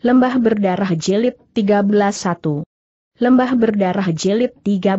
Lembah berdarah Jelit 13.1 Lembah berdarah Jelit 13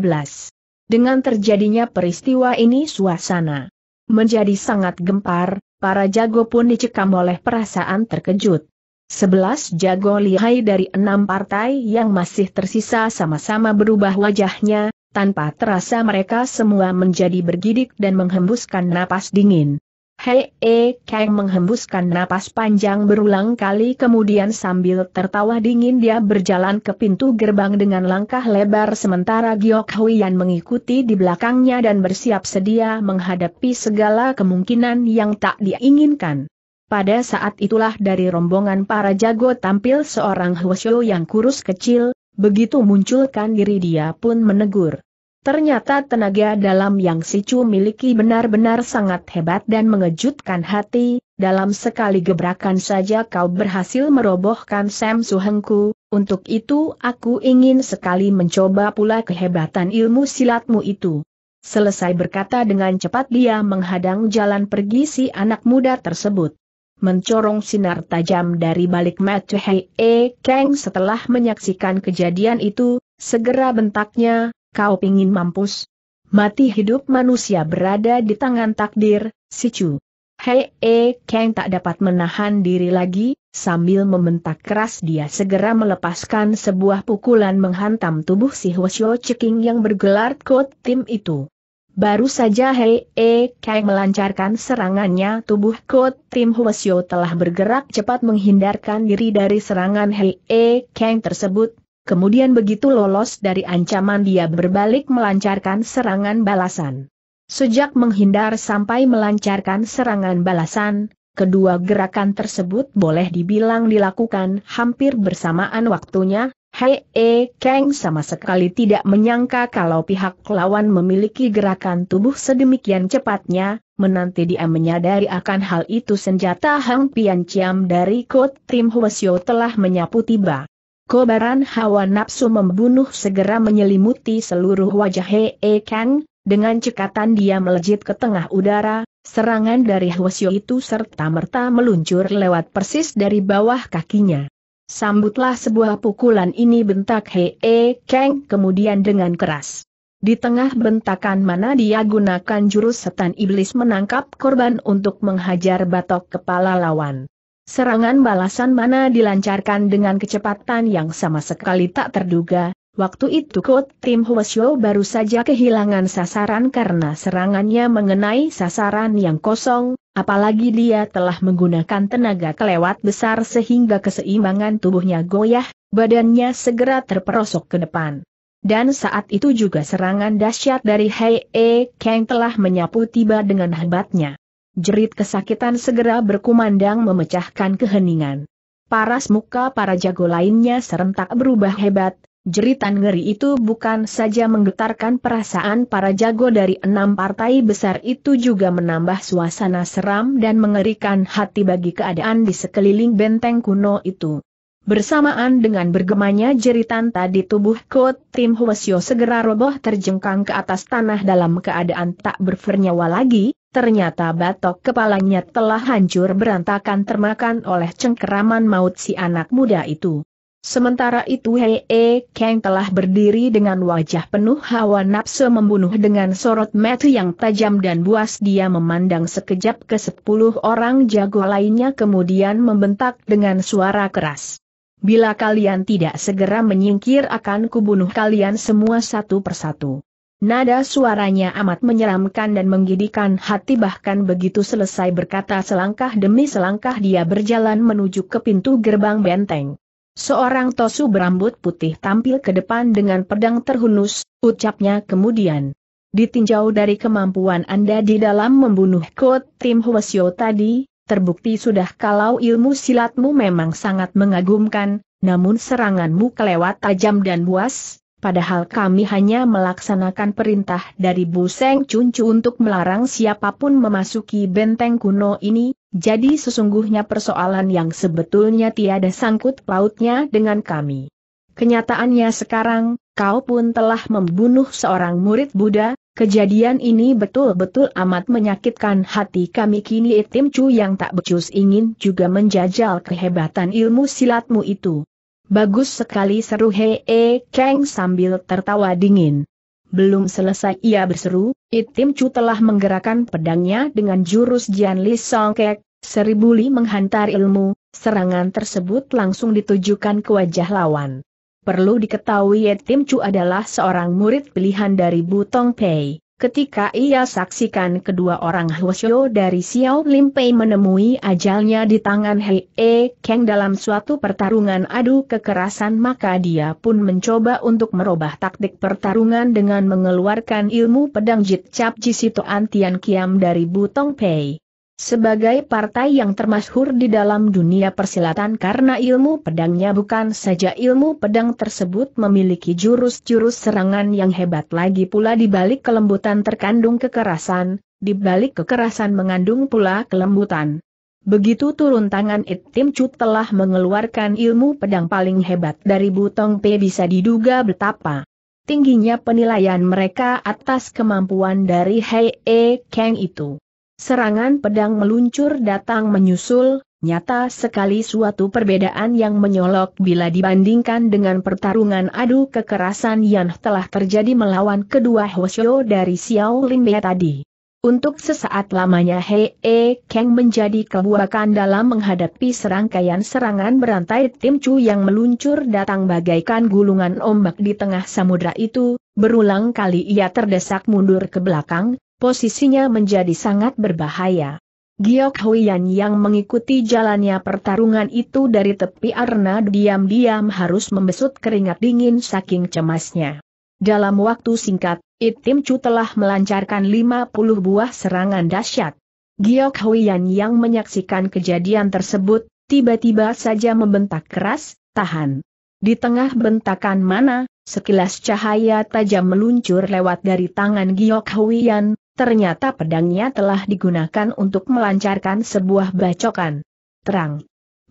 Dengan terjadinya peristiwa ini suasana menjadi sangat gempar, para jago pun dicekam oleh perasaan terkejut. Sebelas jago lihai dari enam partai yang masih tersisa sama-sama berubah wajahnya, tanpa terasa mereka semua menjadi bergidik dan menghembuskan napas dingin. Hei E eh, Kang menghembuskan napas panjang berulang kali kemudian sambil tertawa dingin dia berjalan ke pintu gerbang dengan langkah lebar sementara Giok Huiyan mengikuti di belakangnya dan bersiap sedia menghadapi segala kemungkinan yang tak diinginkan. Pada saat itulah dari rombongan para jago tampil seorang Hwasyo yang kurus kecil, begitu munculkan diri dia pun menegur. Ternyata tenaga dalam yang si Chu miliki benar-benar sangat hebat dan mengejutkan hati, dalam sekali gebrakan saja kau berhasil merobohkan Sam Suhengku, untuk itu aku ingin sekali mencoba pula kehebatan ilmu silatmu itu. Selesai berkata dengan cepat dia menghadang jalan pergi si anak muda tersebut. Mencorong sinar tajam dari balik mata Hei E Kang setelah menyaksikan kejadian itu, segera bentaknya, kau pingin mampus. Mati hidup manusia berada di tangan takdir, si Chu. Hei, e, Kang tak dapat menahan diri lagi, sambil membentak keras dia segera melepaskan sebuah pukulan menghantam tubuh si Hwasyo Ceking yang bergelar kot tim itu. Baru saja Hei E Kang melancarkan serangannya tubuh Kot Tim Hwasyo telah bergerak cepat menghindarkan diri dari serangan Hei E Kang tersebut, Kemudian begitu lolos dari ancaman dia berbalik melancarkan serangan balasan. Sejak menghindar sampai melancarkan serangan balasan, kedua gerakan tersebut boleh dibilang dilakukan hampir bersamaan waktunya, Hei e, Kang sama sekali tidak menyangka kalau pihak lawan memiliki gerakan tubuh sedemikian cepatnya, menanti dia menyadari akan hal itu senjata Hang Pian Chiam dari Kot Trim Hwasyo telah menyapu tiba. Kobaran hawa nafsu membunuh segera menyelimuti seluruh wajah Hei e Kang, dengan cekatan dia melejit ke tengah udara, serangan dari Hwasyo itu serta-merta meluncur lewat persis dari bawah kakinya. Sambutlah sebuah pukulan ini bentak Hei e Kang kemudian dengan keras. Di tengah bentakan mana dia gunakan jurus setan iblis menangkap korban untuk menghajar batok kepala lawan. Serangan balasan mana dilancarkan dengan kecepatan yang sama sekali tak terduga, waktu itu Kot Tim Hwasyo baru saja kehilangan sasaran karena serangannya mengenai sasaran yang kosong, apalagi dia telah menggunakan tenaga kelewat besar sehingga keseimbangan tubuhnya goyah, badannya segera terperosok ke depan. Dan saat itu juga serangan dahsyat dari Hei E Kang telah menyapu tiba dengan hebatnya. Jerit kesakitan segera berkumandang memecahkan keheningan. Paras muka para jago lainnya serentak berubah hebat, jeritan ngeri itu bukan saja menggetarkan perasaan para jago dari enam partai besar itu juga menambah suasana seram dan mengerikan hati bagi keadaan di sekeliling benteng kuno itu. Bersamaan dengan bergemanya jeritan tadi tubuh Kot Tim Hwasyo segera roboh terjengkang ke atas tanah dalam keadaan tak bernyawa lagi, Ternyata batok kepalanya telah hancur berantakan termakan oleh cengkeraman maut si anak muda itu. Sementara itu Hei E. Kang telah berdiri dengan wajah penuh hawa nafsu membunuh dengan sorot mata yang tajam dan buas dia memandang sekejap ke sepuluh orang jago lainnya kemudian membentak dengan suara keras. Bila kalian tidak segera menyingkir akan kubunuh kalian semua satu persatu. Nada suaranya amat menyeramkan dan menggidikan hati bahkan begitu selesai berkata selangkah demi selangkah dia berjalan menuju ke pintu gerbang benteng. Seorang tosu berambut putih tampil ke depan dengan pedang terhunus, ucapnya kemudian. Ditinjau dari kemampuan Anda di dalam membunuh Kot Tim Hwasyo tadi, terbukti sudah kalau ilmu silatmu memang sangat mengagumkan, namun seranganmu kelewat tajam dan buas, padahal kami hanya melaksanakan perintah dari Bu Seng Cuncu untuk melarang siapapun memasuki benteng kuno ini, jadi sesungguhnya persoalan yang sebetulnya tiada sangkut pautnya dengan kami. Kenyataannya sekarang, kau pun telah membunuh seorang murid Buddha, Kejadian ini betul-betul amat menyakitkan hati kami kini Tim Chu yang tak becus ingin juga menjajal kehebatan ilmu silatmu itu. Bagus sekali seru Hee eh, Kang sambil tertawa dingin. Belum selesai ia berseru, Itim Chu telah menggerakkan pedangnya dengan jurus Jian Li Songkek, seribu li menghantar ilmu, serangan tersebut langsung ditujukan ke wajah lawan. Perlu diketahui Itim Chu adalah seorang murid pilihan dari Butong Pei. Ketika ia saksikan kedua orang Hwasyo dari Xiao Limpei menemui ajalnya di tangan Hei E Kang dalam suatu pertarungan adu kekerasan maka dia pun mencoba untuk merubah taktik pertarungan dengan mengeluarkan ilmu pedang Jit Cap Jisito Antian Kiam dari Butong Pei. Sebagai partai yang termasyhur di dalam dunia persilatan karena ilmu pedangnya bukan saja ilmu pedang tersebut memiliki jurus-jurus serangan yang hebat lagi pula di balik kelembutan terkandung kekerasan, di balik kekerasan mengandung pula kelembutan. Begitu turun tangan It Tim Chu telah mengeluarkan ilmu pedang paling hebat dari Butong Pe bisa diduga betapa tingginya penilaian mereka atas kemampuan dari Hei E Kang itu. Serangan pedang meluncur datang menyusul, nyata sekali suatu perbedaan yang menyolok bila dibandingkan dengan pertarungan adu kekerasan yang telah terjadi melawan kedua Hoshio dari Xiao Limbe tadi. Untuk sesaat lamanya Hee Kang menjadi kebuakan dalam menghadapi serangkaian serangan berantai Tim Chu yang meluncur datang bagaikan gulungan ombak di tengah samudra itu, berulang kali ia terdesak mundur ke belakang, posisinya menjadi sangat berbahaya. Giok Huiyan yang mengikuti jalannya pertarungan itu dari tepi arena diam-diam harus membesut keringat dingin saking cemasnya. Dalam waktu singkat, Itim Chu telah melancarkan 50 buah serangan dahsyat. Giok Huiyan yang menyaksikan kejadian tersebut, tiba-tiba saja membentak keras, tahan. Di tengah bentakan mana, sekilas cahaya tajam meluncur lewat dari tangan Giok Huiyan, ternyata pedangnya telah digunakan untuk melancarkan sebuah bacokan. Terang.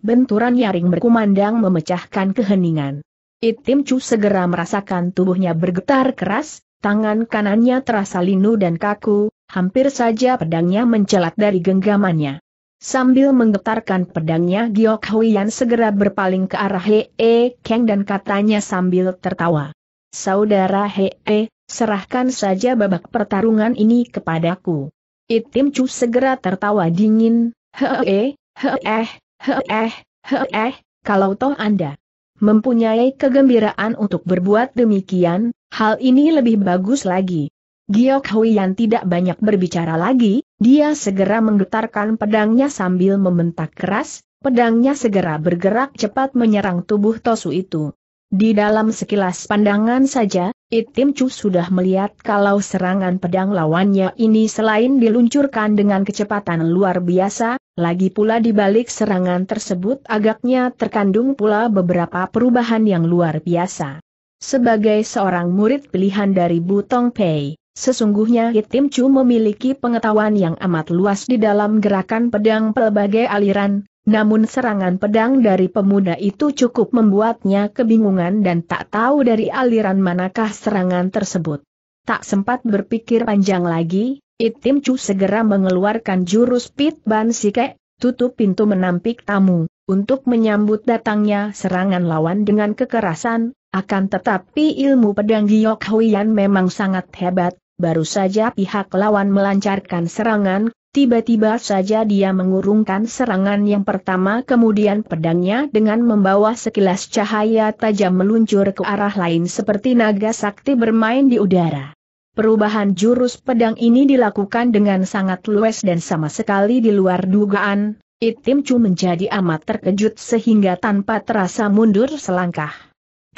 Benturan nyaring berkumandang memecahkan keheningan. Itim Chu segera merasakan tubuhnya bergetar keras, tangan kanannya terasa linu dan kaku, hampir saja pedangnya mencelat dari genggamannya. Sambil menggetarkan pedangnya Giok Huiyan segera berpaling ke arah Hee Kang dan katanya sambil tertawa. Saudara Hee, Serahkan saja babak pertarungan ini kepadaku. Itim Chu segera tertawa dingin, hee, heeh, heeh, heeh, kalau toh Anda mempunyai kegembiraan untuk berbuat demikian, hal ini lebih bagus lagi. Giok Huiyan tidak banyak berbicara lagi, dia segera menggetarkan pedangnya sambil membentak keras, pedangnya segera bergerak cepat menyerang tubuh Tosu itu. Di dalam sekilas pandangan saja, Itim Chu sudah melihat kalau serangan pedang lawannya ini selain diluncurkan dengan kecepatan luar biasa, lagi pula di balik serangan tersebut agaknya terkandung pula beberapa perubahan yang luar biasa. Sebagai seorang murid pilihan dari Butong Pei, sesungguhnya Itim Chu memiliki pengetahuan yang amat luas di dalam gerakan pedang pelbagai aliran, namun serangan pedang dari pemuda itu cukup membuatnya kebingungan dan tak tahu dari aliran manakah serangan tersebut. Tak sempat berpikir panjang lagi, Itim Chu segera mengeluarkan jurus Pit Ban Sike, tutup pintu menampik tamu, untuk menyambut datangnya serangan lawan dengan kekerasan, akan tetapi ilmu pedang Giok Huyan memang sangat hebat, baru saja pihak lawan melancarkan serangan, Tiba-tiba saja dia mengurungkan serangan yang pertama kemudian pedangnya dengan membawa sekilas cahaya tajam meluncur ke arah lain seperti naga sakti bermain di udara. Perubahan jurus pedang ini dilakukan dengan sangat luwes dan sama sekali di luar dugaan, Itim Chu menjadi amat terkejut sehingga tanpa terasa mundur selangkah.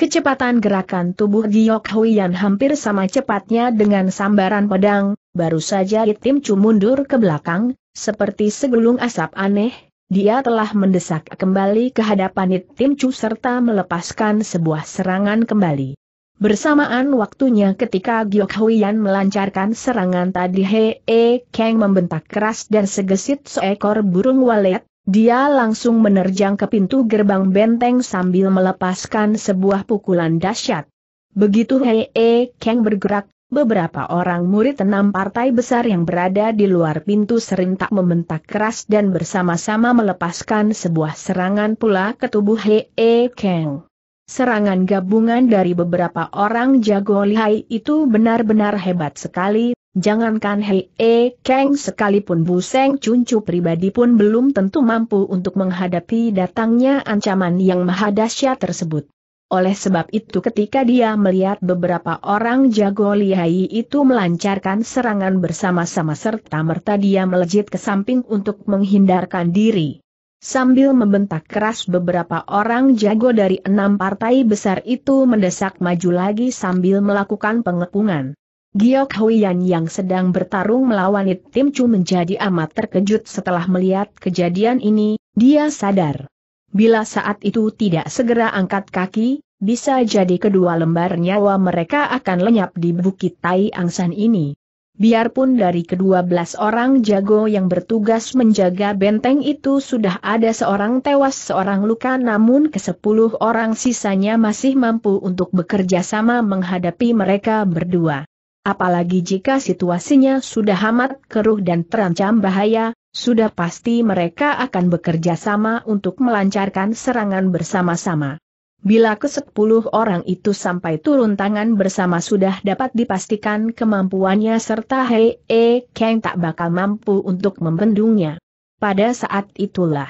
Kecepatan gerakan tubuh Giok Huiyan hampir sama cepatnya dengan sambaran pedang, baru saja Itim Chu mundur ke belakang, seperti segulung asap aneh, dia telah mendesak kembali ke hadapan Itim Chu serta melepaskan sebuah serangan kembali. Bersamaan waktunya ketika Giok Huyan melancarkan serangan tadi He E Kang membentak keras dan segesit seekor burung walet, dia langsung menerjang ke pintu gerbang benteng sambil melepaskan sebuah pukulan dahsyat. Begitu Hei e Kang bergerak, Beberapa orang murid enam partai besar yang berada di luar pintu serentak membentak keras dan bersama-sama melepaskan sebuah serangan pula ke tubuh Hee Kang. Serangan gabungan dari beberapa orang jago lihai itu benar-benar hebat sekali, jangankan Hee Kang sekalipun Bu Seng Cuncu pribadi pun belum tentu mampu untuk menghadapi datangnya ancaman yang mahadasya tersebut. Oleh sebab itu ketika dia melihat beberapa orang jago lihai itu melancarkan serangan bersama-sama serta merta dia melejit ke samping untuk menghindarkan diri. Sambil membentak keras beberapa orang jago dari enam partai besar itu mendesak maju lagi sambil melakukan pengepungan. Giok Huiyan yang sedang bertarung melawan Tim Chu menjadi amat terkejut setelah melihat kejadian ini, dia sadar Bila saat itu tidak segera angkat kaki, bisa jadi kedua lembar nyawa mereka akan lenyap di Bukit Tai Angsan ini. Biarpun dari kedua belas orang jago yang bertugas menjaga benteng itu sudah ada seorang tewas seorang luka namun kesepuluh orang sisanya masih mampu untuk bekerja sama menghadapi mereka berdua. Apalagi jika situasinya sudah amat keruh dan terancam bahaya, sudah pasti mereka akan bekerja sama untuk melancarkan serangan bersama-sama. Bila kesepuluh orang itu sampai turun tangan bersama sudah dapat dipastikan kemampuannya serta Hei E Kang tak bakal mampu untuk membendungnya. Pada saat itulah,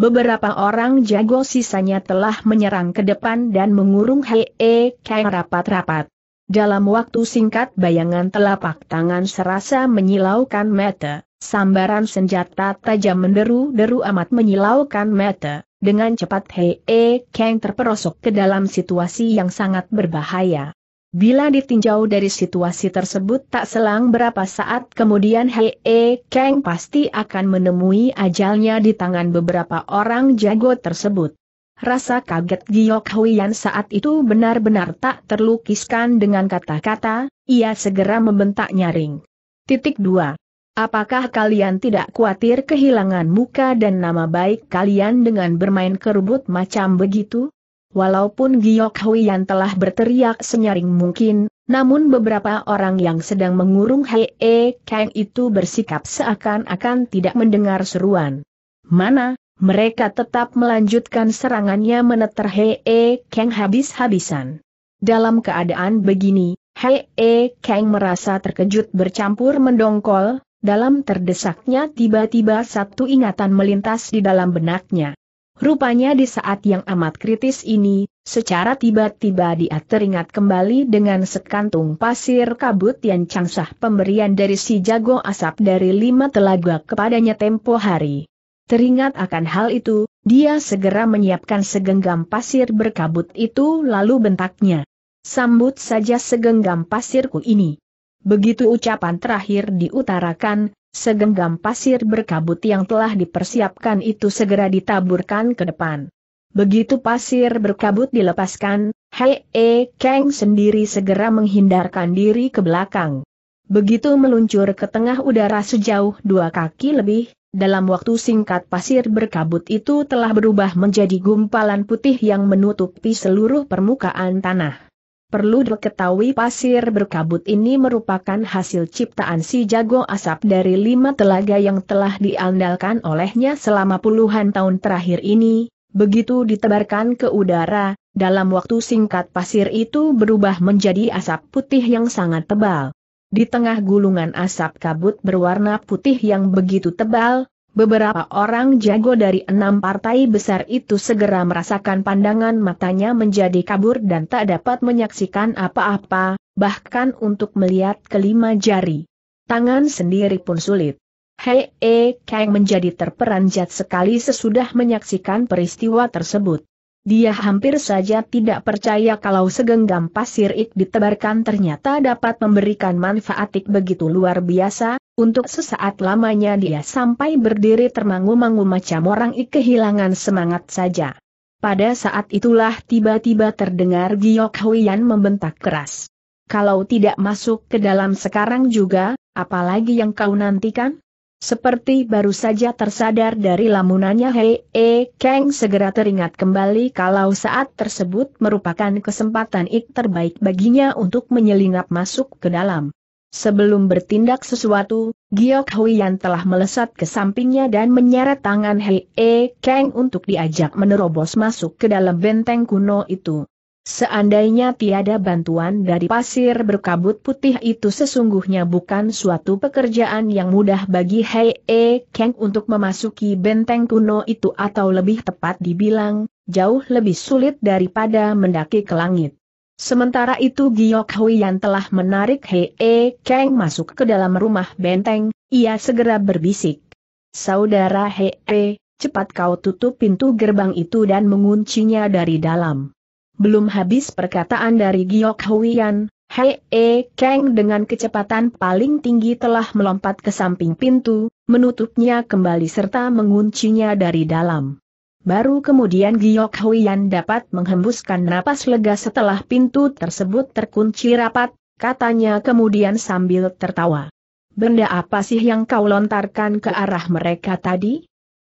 beberapa orang jago sisanya telah menyerang ke depan dan mengurung Hei E Kang rapat-rapat. Dalam waktu singkat bayangan telapak tangan serasa menyilaukan mata. Sambaran senjata tajam menderu-deru amat menyilaukan mata, dengan cepat Hei E Kang terperosok ke dalam situasi yang sangat berbahaya. Bila ditinjau dari situasi tersebut tak selang berapa saat kemudian Hei E Kang pasti akan menemui ajalnya di tangan beberapa orang jago tersebut. Rasa kaget Giok Huiyan saat itu benar-benar tak terlukiskan dengan kata-kata, ia segera membentak nyaring. Titik 2. Apakah kalian tidak khawatir kehilangan muka dan nama baik kalian dengan bermain kerbut macam begitu? Walaupun Giok yang telah berteriak senyaring mungkin, namun beberapa orang yang sedang mengurung Hei -e Kang itu bersikap seakan-akan tidak mendengar seruan. Mana, mereka tetap melanjutkan serangannya meneter Hei -e Kang habis-habisan. Dalam keadaan begini, Hei -e Kang merasa terkejut bercampur mendongkol, dalam terdesaknya tiba-tiba satu ingatan melintas di dalam benaknya. Rupanya di saat yang amat kritis ini, secara tiba-tiba dia teringat kembali dengan sekantung pasir kabut yang cangsah pemberian dari si jago asap dari lima telaga kepadanya tempo hari. Teringat akan hal itu, dia segera menyiapkan segenggam pasir berkabut itu lalu bentaknya. Sambut saja segenggam pasirku ini. Begitu ucapan terakhir diutarakan, segenggam pasir berkabut yang telah dipersiapkan itu segera ditaburkan ke depan. Begitu pasir berkabut dilepaskan, Hei E Kang sendiri segera menghindarkan diri ke belakang. Begitu meluncur ke tengah udara sejauh dua kaki lebih, dalam waktu singkat pasir berkabut itu telah berubah menjadi gumpalan putih yang menutupi seluruh permukaan tanah. Perlu diketahui pasir berkabut ini merupakan hasil ciptaan si jago asap dari lima telaga yang telah diandalkan olehnya selama puluhan tahun terakhir ini, begitu ditebarkan ke udara, dalam waktu singkat pasir itu berubah menjadi asap putih yang sangat tebal. Di tengah gulungan asap kabut berwarna putih yang begitu tebal, Beberapa orang jago dari enam partai besar itu segera merasakan pandangan matanya menjadi kabur dan tak dapat menyaksikan apa-apa, bahkan untuk melihat kelima jari. Tangan sendiri pun sulit. Hei E Kang menjadi terperanjat sekali sesudah menyaksikan peristiwa tersebut. Dia hampir saja tidak percaya kalau segenggam pasir ik ditebarkan ternyata dapat memberikan manfaat begitu luar biasa, untuk sesaat lamanya dia sampai berdiri termangu-mangu macam orang kehilangan semangat saja. Pada saat itulah tiba-tiba terdengar Giok Huyan membentak keras. Kalau tidak masuk ke dalam sekarang juga, apalagi yang kau nantikan? Seperti baru saja tersadar dari lamunannya Hei E Kang segera teringat kembali kalau saat tersebut merupakan kesempatan ik terbaik baginya untuk menyelinap masuk ke dalam. Sebelum bertindak sesuatu, Giok Huiyan telah melesat ke sampingnya dan menyeret tangan Hei E Kang untuk diajak menerobos masuk ke dalam benteng kuno itu. Seandainya tiada bantuan dari pasir berkabut putih itu sesungguhnya bukan suatu pekerjaan yang mudah bagi Hei E Kang untuk memasuki benteng kuno itu atau lebih tepat dibilang, jauh lebih sulit daripada mendaki ke langit. Sementara itu Giok Hui yang telah menarik Hei e Kang masuk ke dalam rumah benteng, ia segera berbisik. Saudara Hei e, cepat kau tutup pintu gerbang itu dan menguncinya dari dalam. Belum habis perkataan dari Giok Huian, Hei e Kang dengan kecepatan paling tinggi telah melompat ke samping pintu, menutupnya kembali serta menguncinya dari dalam. Baru kemudian Giok Huiyan dapat menghembuskan napas lega setelah pintu tersebut terkunci rapat, katanya kemudian sambil tertawa. Benda apa sih yang kau lontarkan ke arah mereka tadi?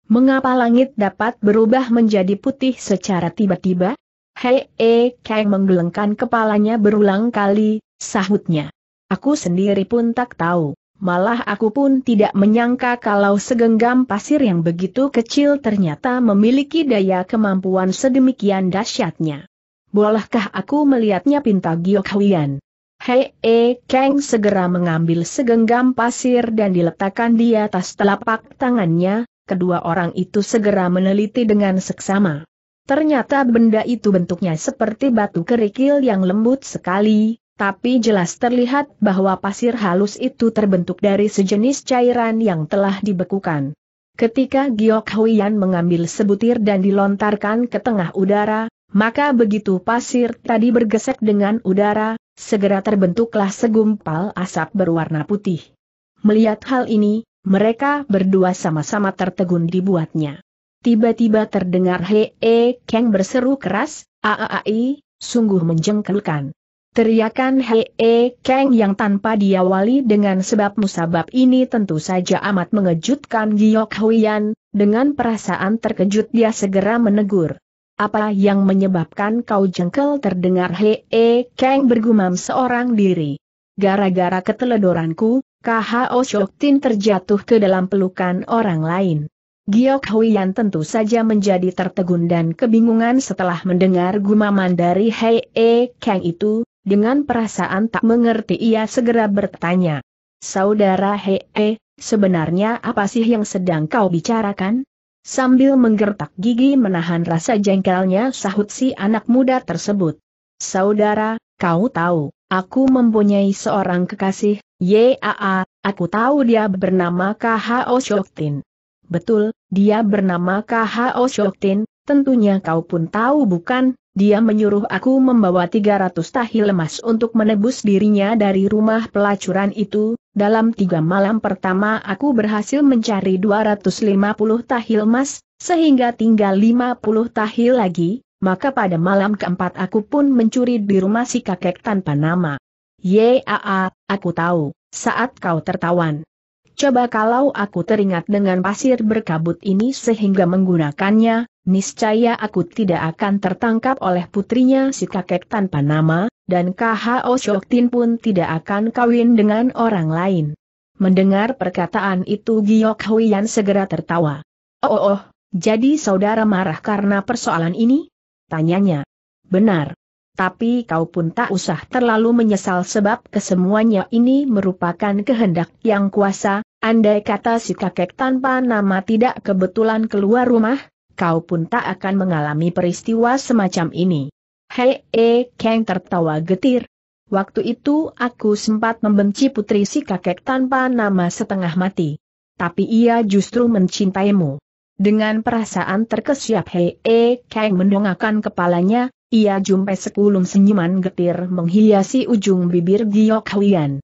Mengapa langit dapat berubah menjadi putih secara tiba-tiba? Hei, e, Kang menggelengkan kepalanya berulang kali, sahutnya. Aku sendiri pun tak tahu. Malah aku pun tidak menyangka kalau segenggam pasir yang begitu kecil ternyata memiliki daya kemampuan sedemikian dahsyatnya. Bolehkah aku melihatnya pinta Giok Hei E Kang segera mengambil segenggam pasir dan diletakkan di atas telapak tangannya, kedua orang itu segera meneliti dengan seksama. Ternyata benda itu bentuknya seperti batu kerikil yang lembut sekali, tapi jelas terlihat bahwa pasir halus itu terbentuk dari sejenis cairan yang telah dibekukan. Ketika Giok Huiyan mengambil sebutir dan dilontarkan ke tengah udara, maka begitu pasir tadi bergesek dengan udara, segera terbentuklah segumpal asap berwarna putih. Melihat hal ini, mereka berdua sama-sama tertegun dibuatnya. Tiba-tiba terdengar Hee -he e Kang berseru keras, Aaai, sungguh menjengkelkan. Teriakan Hee Kang yang tanpa diawali dengan sebab musabab ini tentu saja amat mengejutkan Giok Huyan, dengan perasaan terkejut dia segera menegur. Apa yang menyebabkan kau jengkel terdengar Hee Kang bergumam seorang diri. Gara-gara keteledoranku, KHO Shoktin terjatuh ke dalam pelukan orang lain. Giok Huyan tentu saja menjadi tertegun dan kebingungan setelah mendengar gumaman dari Hei E Kang itu, dengan perasaan tak mengerti ia segera bertanya. Saudara Hee, eh, sebenarnya apa sih yang sedang kau bicarakan? Sambil menggertak gigi menahan rasa jengkelnya sahut si anak muda tersebut. Saudara, kau tahu, aku mempunyai seorang kekasih, Yaa, aku tahu dia bernama KHO Shoktin. Betul, dia bernama KHO Shoktin, tentunya kau pun tahu bukan, dia menyuruh aku membawa 300 tahil emas untuk menebus dirinya dari rumah pelacuran itu, dalam tiga malam pertama aku berhasil mencari 250 tahil emas, sehingga tinggal 50 tahil lagi, maka pada malam keempat aku pun mencuri di rumah si kakek tanpa nama. Yaa, aku tahu, saat kau tertawan. Coba kalau aku teringat dengan pasir berkabut ini sehingga menggunakannya, niscaya aku tidak akan tertangkap oleh putrinya si kakek tanpa nama, dan KHO Shoktin pun tidak akan kawin dengan orang lain. Mendengar perkataan itu Giyok Huyan segera tertawa. Oh, oh, oh, jadi saudara marah karena persoalan ini? Tanyanya. Benar. Tapi kau pun tak usah terlalu menyesal sebab kesemuanya ini merupakan kehendak yang kuasa, andai kata si kakek tanpa nama tidak kebetulan keluar rumah, kau pun tak akan mengalami peristiwa semacam ini. Hei, e, Kang tertawa getir. Waktu itu aku sempat membenci putri si kakek tanpa nama setengah mati. Tapi ia justru mencintaimu. Dengan perasaan terkesiap Hei E Kang mendongakkan kepalanya, ia jumpai sekulum senyuman getir menghiasi ujung bibir Giyok Huyan.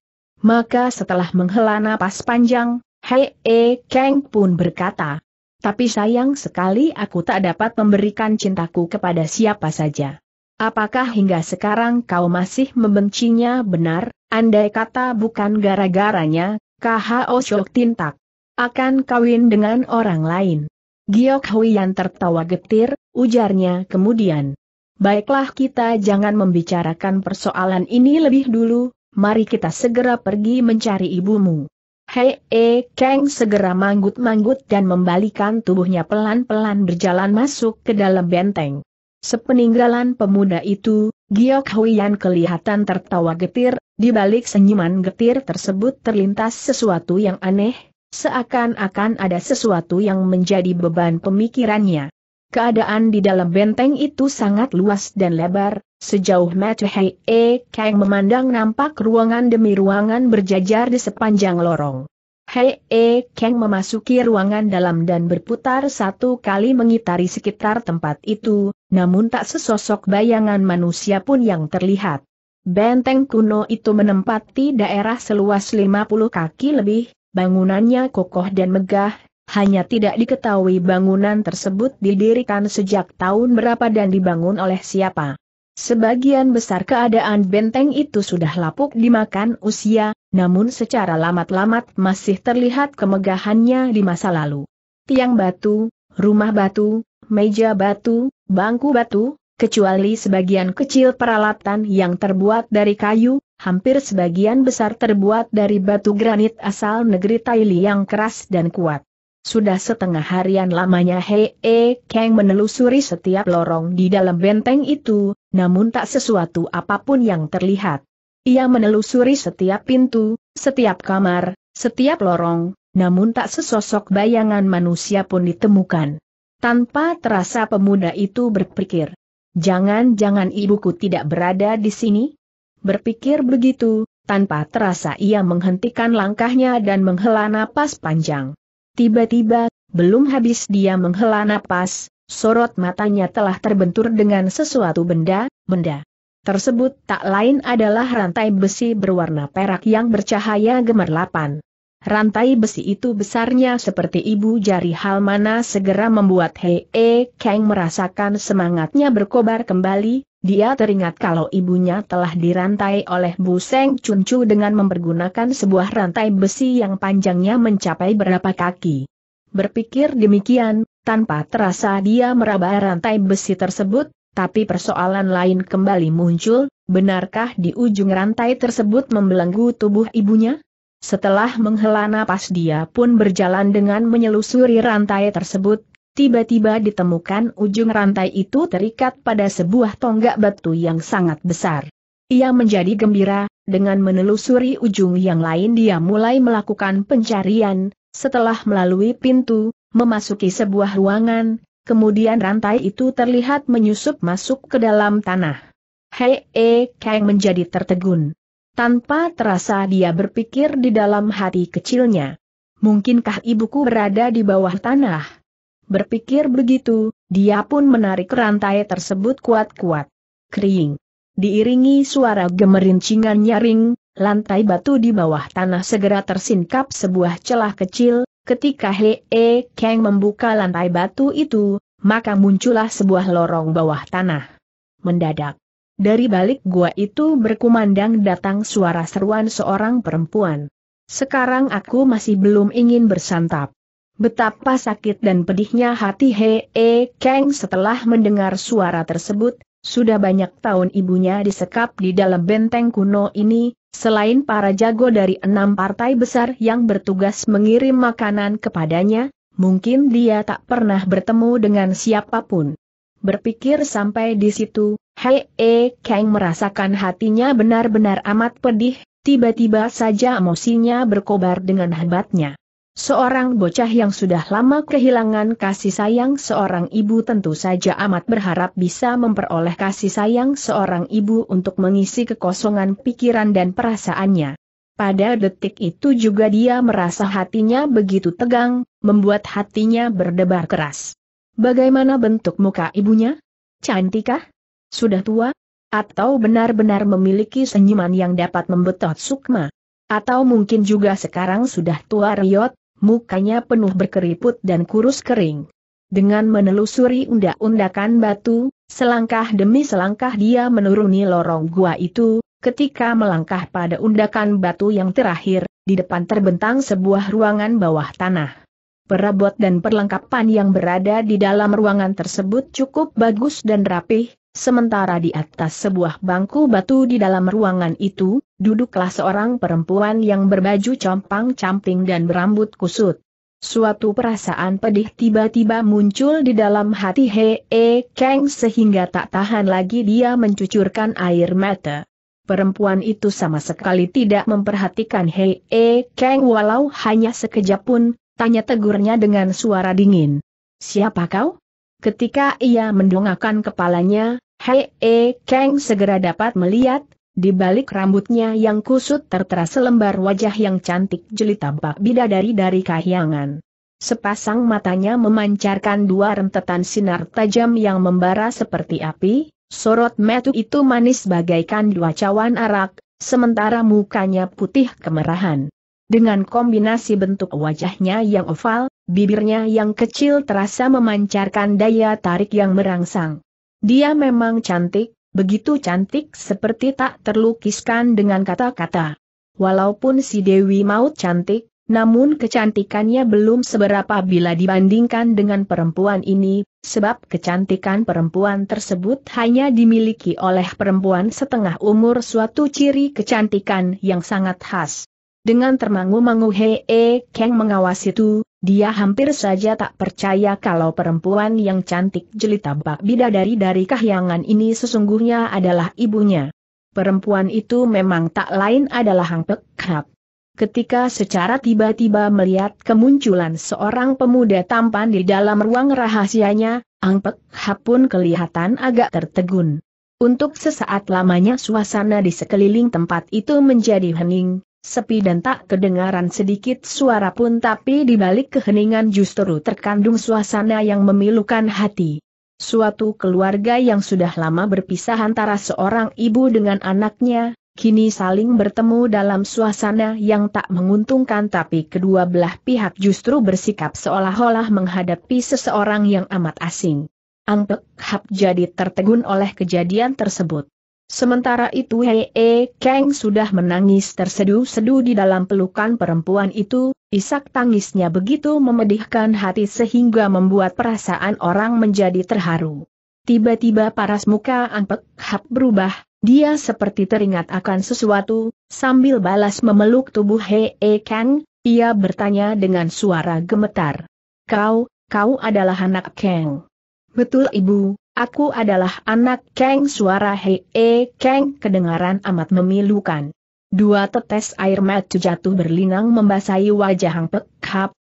Maka setelah menghela napas panjang, Hei E Kang pun berkata, tapi sayang sekali aku tak dapat memberikan cintaku kepada siapa saja. Apakah hingga sekarang kau masih membencinya benar, andai kata bukan gara-garanya, KHO Shok Tintak. Akan kawin dengan orang lain. Giok Hui yang tertawa getir, ujarnya kemudian. Baiklah kita jangan membicarakan persoalan ini lebih dulu, mari kita segera pergi mencari ibumu. Hei eh, Kang segera manggut-manggut dan membalikan tubuhnya pelan-pelan berjalan masuk ke dalam benteng. Sepeninggalan pemuda itu, Giok Huyan kelihatan tertawa getir, di balik senyuman getir tersebut terlintas sesuatu yang aneh, seakan-akan ada sesuatu yang menjadi beban pemikirannya. Keadaan di dalam benteng itu sangat luas dan lebar, sejauh mata Hei E Kang memandang nampak ruangan demi ruangan berjajar di sepanjang lorong. Hei E Kang memasuki ruangan dalam dan berputar satu kali mengitari sekitar tempat itu, namun tak sesosok bayangan manusia pun yang terlihat. Benteng kuno itu menempati daerah seluas 50 kaki lebih, bangunannya kokoh dan megah, hanya tidak diketahui bangunan tersebut didirikan sejak tahun berapa dan dibangun oleh siapa. Sebagian besar keadaan benteng itu sudah lapuk dimakan usia, namun secara lamat-lamat masih terlihat kemegahannya di masa lalu. Tiang batu, rumah batu, meja batu, bangku batu, kecuali sebagian kecil peralatan yang terbuat dari kayu, hampir sebagian besar terbuat dari batu granit asal negeri Thailand yang keras dan kuat. Sudah setengah harian lamanya Hei e Kang menelusuri setiap lorong di dalam benteng itu, namun tak sesuatu apapun yang terlihat. Ia menelusuri setiap pintu, setiap kamar, setiap lorong, namun tak sesosok bayangan manusia pun ditemukan. Tanpa terasa pemuda itu berpikir, jangan-jangan ibuku tidak berada di sini? Berpikir begitu, tanpa terasa ia menghentikan langkahnya dan menghela napas panjang. Tiba-tiba, belum habis dia menghela napas, sorot matanya telah terbentur dengan sesuatu benda, benda tersebut tak lain adalah rantai besi berwarna perak yang bercahaya gemerlapan. Rantai besi itu besarnya seperti ibu jari hal mana segera membuat Hei e Kang merasakan semangatnya berkobar kembali, dia teringat kalau ibunya telah dirantai oleh Bu Seng Chun dengan mempergunakan sebuah rantai besi yang panjangnya mencapai berapa kaki. Berpikir demikian, tanpa terasa dia meraba rantai besi tersebut, tapi persoalan lain kembali muncul, benarkah di ujung rantai tersebut membelenggu tubuh ibunya? Setelah menghela napas dia pun berjalan dengan menyelusuri rantai tersebut, Tiba-tiba ditemukan ujung rantai itu terikat pada sebuah tonggak batu yang sangat besar. Ia menjadi gembira, dengan menelusuri ujung yang lain dia mulai melakukan pencarian, setelah melalui pintu, memasuki sebuah ruangan, kemudian rantai itu terlihat menyusup masuk ke dalam tanah. Hei, e, Kang menjadi tertegun. Tanpa terasa dia berpikir di dalam hati kecilnya. Mungkinkah ibuku berada di bawah tanah? Berpikir begitu, dia pun menarik rantai tersebut kuat-kuat. Kering. Diiringi suara gemerincingan nyaring, lantai batu di bawah tanah segera tersingkap sebuah celah kecil, ketika Hee E Kang membuka lantai batu itu, maka muncullah sebuah lorong bawah tanah. Mendadak. Dari balik gua itu berkumandang datang suara seruan seorang perempuan. Sekarang aku masih belum ingin bersantap. Betapa sakit dan pedihnya hati He E Kang setelah mendengar suara tersebut, sudah banyak tahun ibunya disekap di dalam benteng kuno ini, selain para jago dari enam partai besar yang bertugas mengirim makanan kepadanya, mungkin dia tak pernah bertemu dengan siapapun. Berpikir sampai di situ, Hee E Kang merasakan hatinya benar-benar amat pedih, tiba-tiba saja emosinya berkobar dengan hebatnya. Seorang bocah yang sudah lama kehilangan kasih sayang seorang ibu tentu saja amat berharap bisa memperoleh kasih sayang seorang ibu untuk mengisi kekosongan pikiran dan perasaannya. Pada detik itu juga dia merasa hatinya begitu tegang, membuat hatinya berdebar keras. Bagaimana bentuk muka ibunya? Cantikah? Sudah tua? Atau benar-benar memiliki senyuman yang dapat membetot sukma? Atau mungkin juga sekarang sudah tua riot, mukanya penuh berkeriput dan kurus kering. Dengan menelusuri undak-undakan batu, selangkah demi selangkah dia menuruni lorong gua itu, ketika melangkah pada undakan batu yang terakhir, di depan terbentang sebuah ruangan bawah tanah. Perabot dan perlengkapan yang berada di dalam ruangan tersebut cukup bagus dan rapih, Sementara di atas sebuah bangku batu di dalam ruangan itu, duduklah seorang perempuan yang berbaju compang-camping dan berambut kusut. Suatu perasaan pedih tiba-tiba muncul di dalam hati Hee E Kang sehingga tak tahan lagi dia mencucurkan air mata. Perempuan itu sama sekali tidak memperhatikan Hee E Kang walau hanya sekejap pun, tanya tegurnya dengan suara dingin. Siapa kau? Ketika ia mendongakkan kepalanya, Hei E Kang segera dapat melihat, di balik rambutnya yang kusut tertera selembar wajah yang cantik jelita bak bidadari dari kahyangan. Sepasang matanya memancarkan dua rentetan sinar tajam yang membara seperti api, sorot metu itu manis bagaikan dua cawan arak, sementara mukanya putih kemerahan. Dengan kombinasi bentuk wajahnya yang oval, bibirnya yang kecil terasa memancarkan daya tarik yang merangsang. Dia memang cantik, begitu cantik seperti tak terlukiskan dengan kata-kata. Walaupun si Dewi Maut cantik, namun kecantikannya belum seberapa bila dibandingkan dengan perempuan ini, sebab kecantikan perempuan tersebut hanya dimiliki oleh perempuan setengah umur suatu ciri kecantikan yang sangat khas. Dengan termangu-mangu Hee Kang mengawasi Tu, dia hampir saja tak percaya kalau perempuan yang cantik jelita bak bidadari dari kahyangan ini sesungguhnya adalah ibunya. Perempuan itu memang tak lain adalah Hang Pek Ketika secara tiba-tiba melihat kemunculan seorang pemuda tampan di dalam ruang rahasianya, Hang Pek pun kelihatan agak tertegun. Untuk sesaat lamanya suasana di sekeliling tempat itu menjadi hening, sepi dan tak kedengaran sedikit suara pun tapi di balik keheningan justru terkandung suasana yang memilukan hati. Suatu keluarga yang sudah lama berpisah antara seorang ibu dengan anaknya, kini saling bertemu dalam suasana yang tak menguntungkan tapi kedua belah pihak justru bersikap seolah-olah menghadapi seseorang yang amat asing. Angpek Hap jadi tertegun oleh kejadian tersebut. Sementara itu Hei e Kang sudah menangis terseduh-seduh di dalam pelukan perempuan itu, isak tangisnya begitu memedihkan hati sehingga membuat perasaan orang menjadi terharu. Tiba-tiba paras muka Angpek Hap berubah, dia seperti teringat akan sesuatu, sambil balas memeluk tubuh Hei e Kang, ia bertanya dengan suara gemetar. Kau, kau adalah anak Kang. Betul ibu, Aku adalah anak Kang suara Hei -e Kang kedengaran amat memilukan. Dua tetes air mata jatuh berlinang membasahi wajah Hang Pek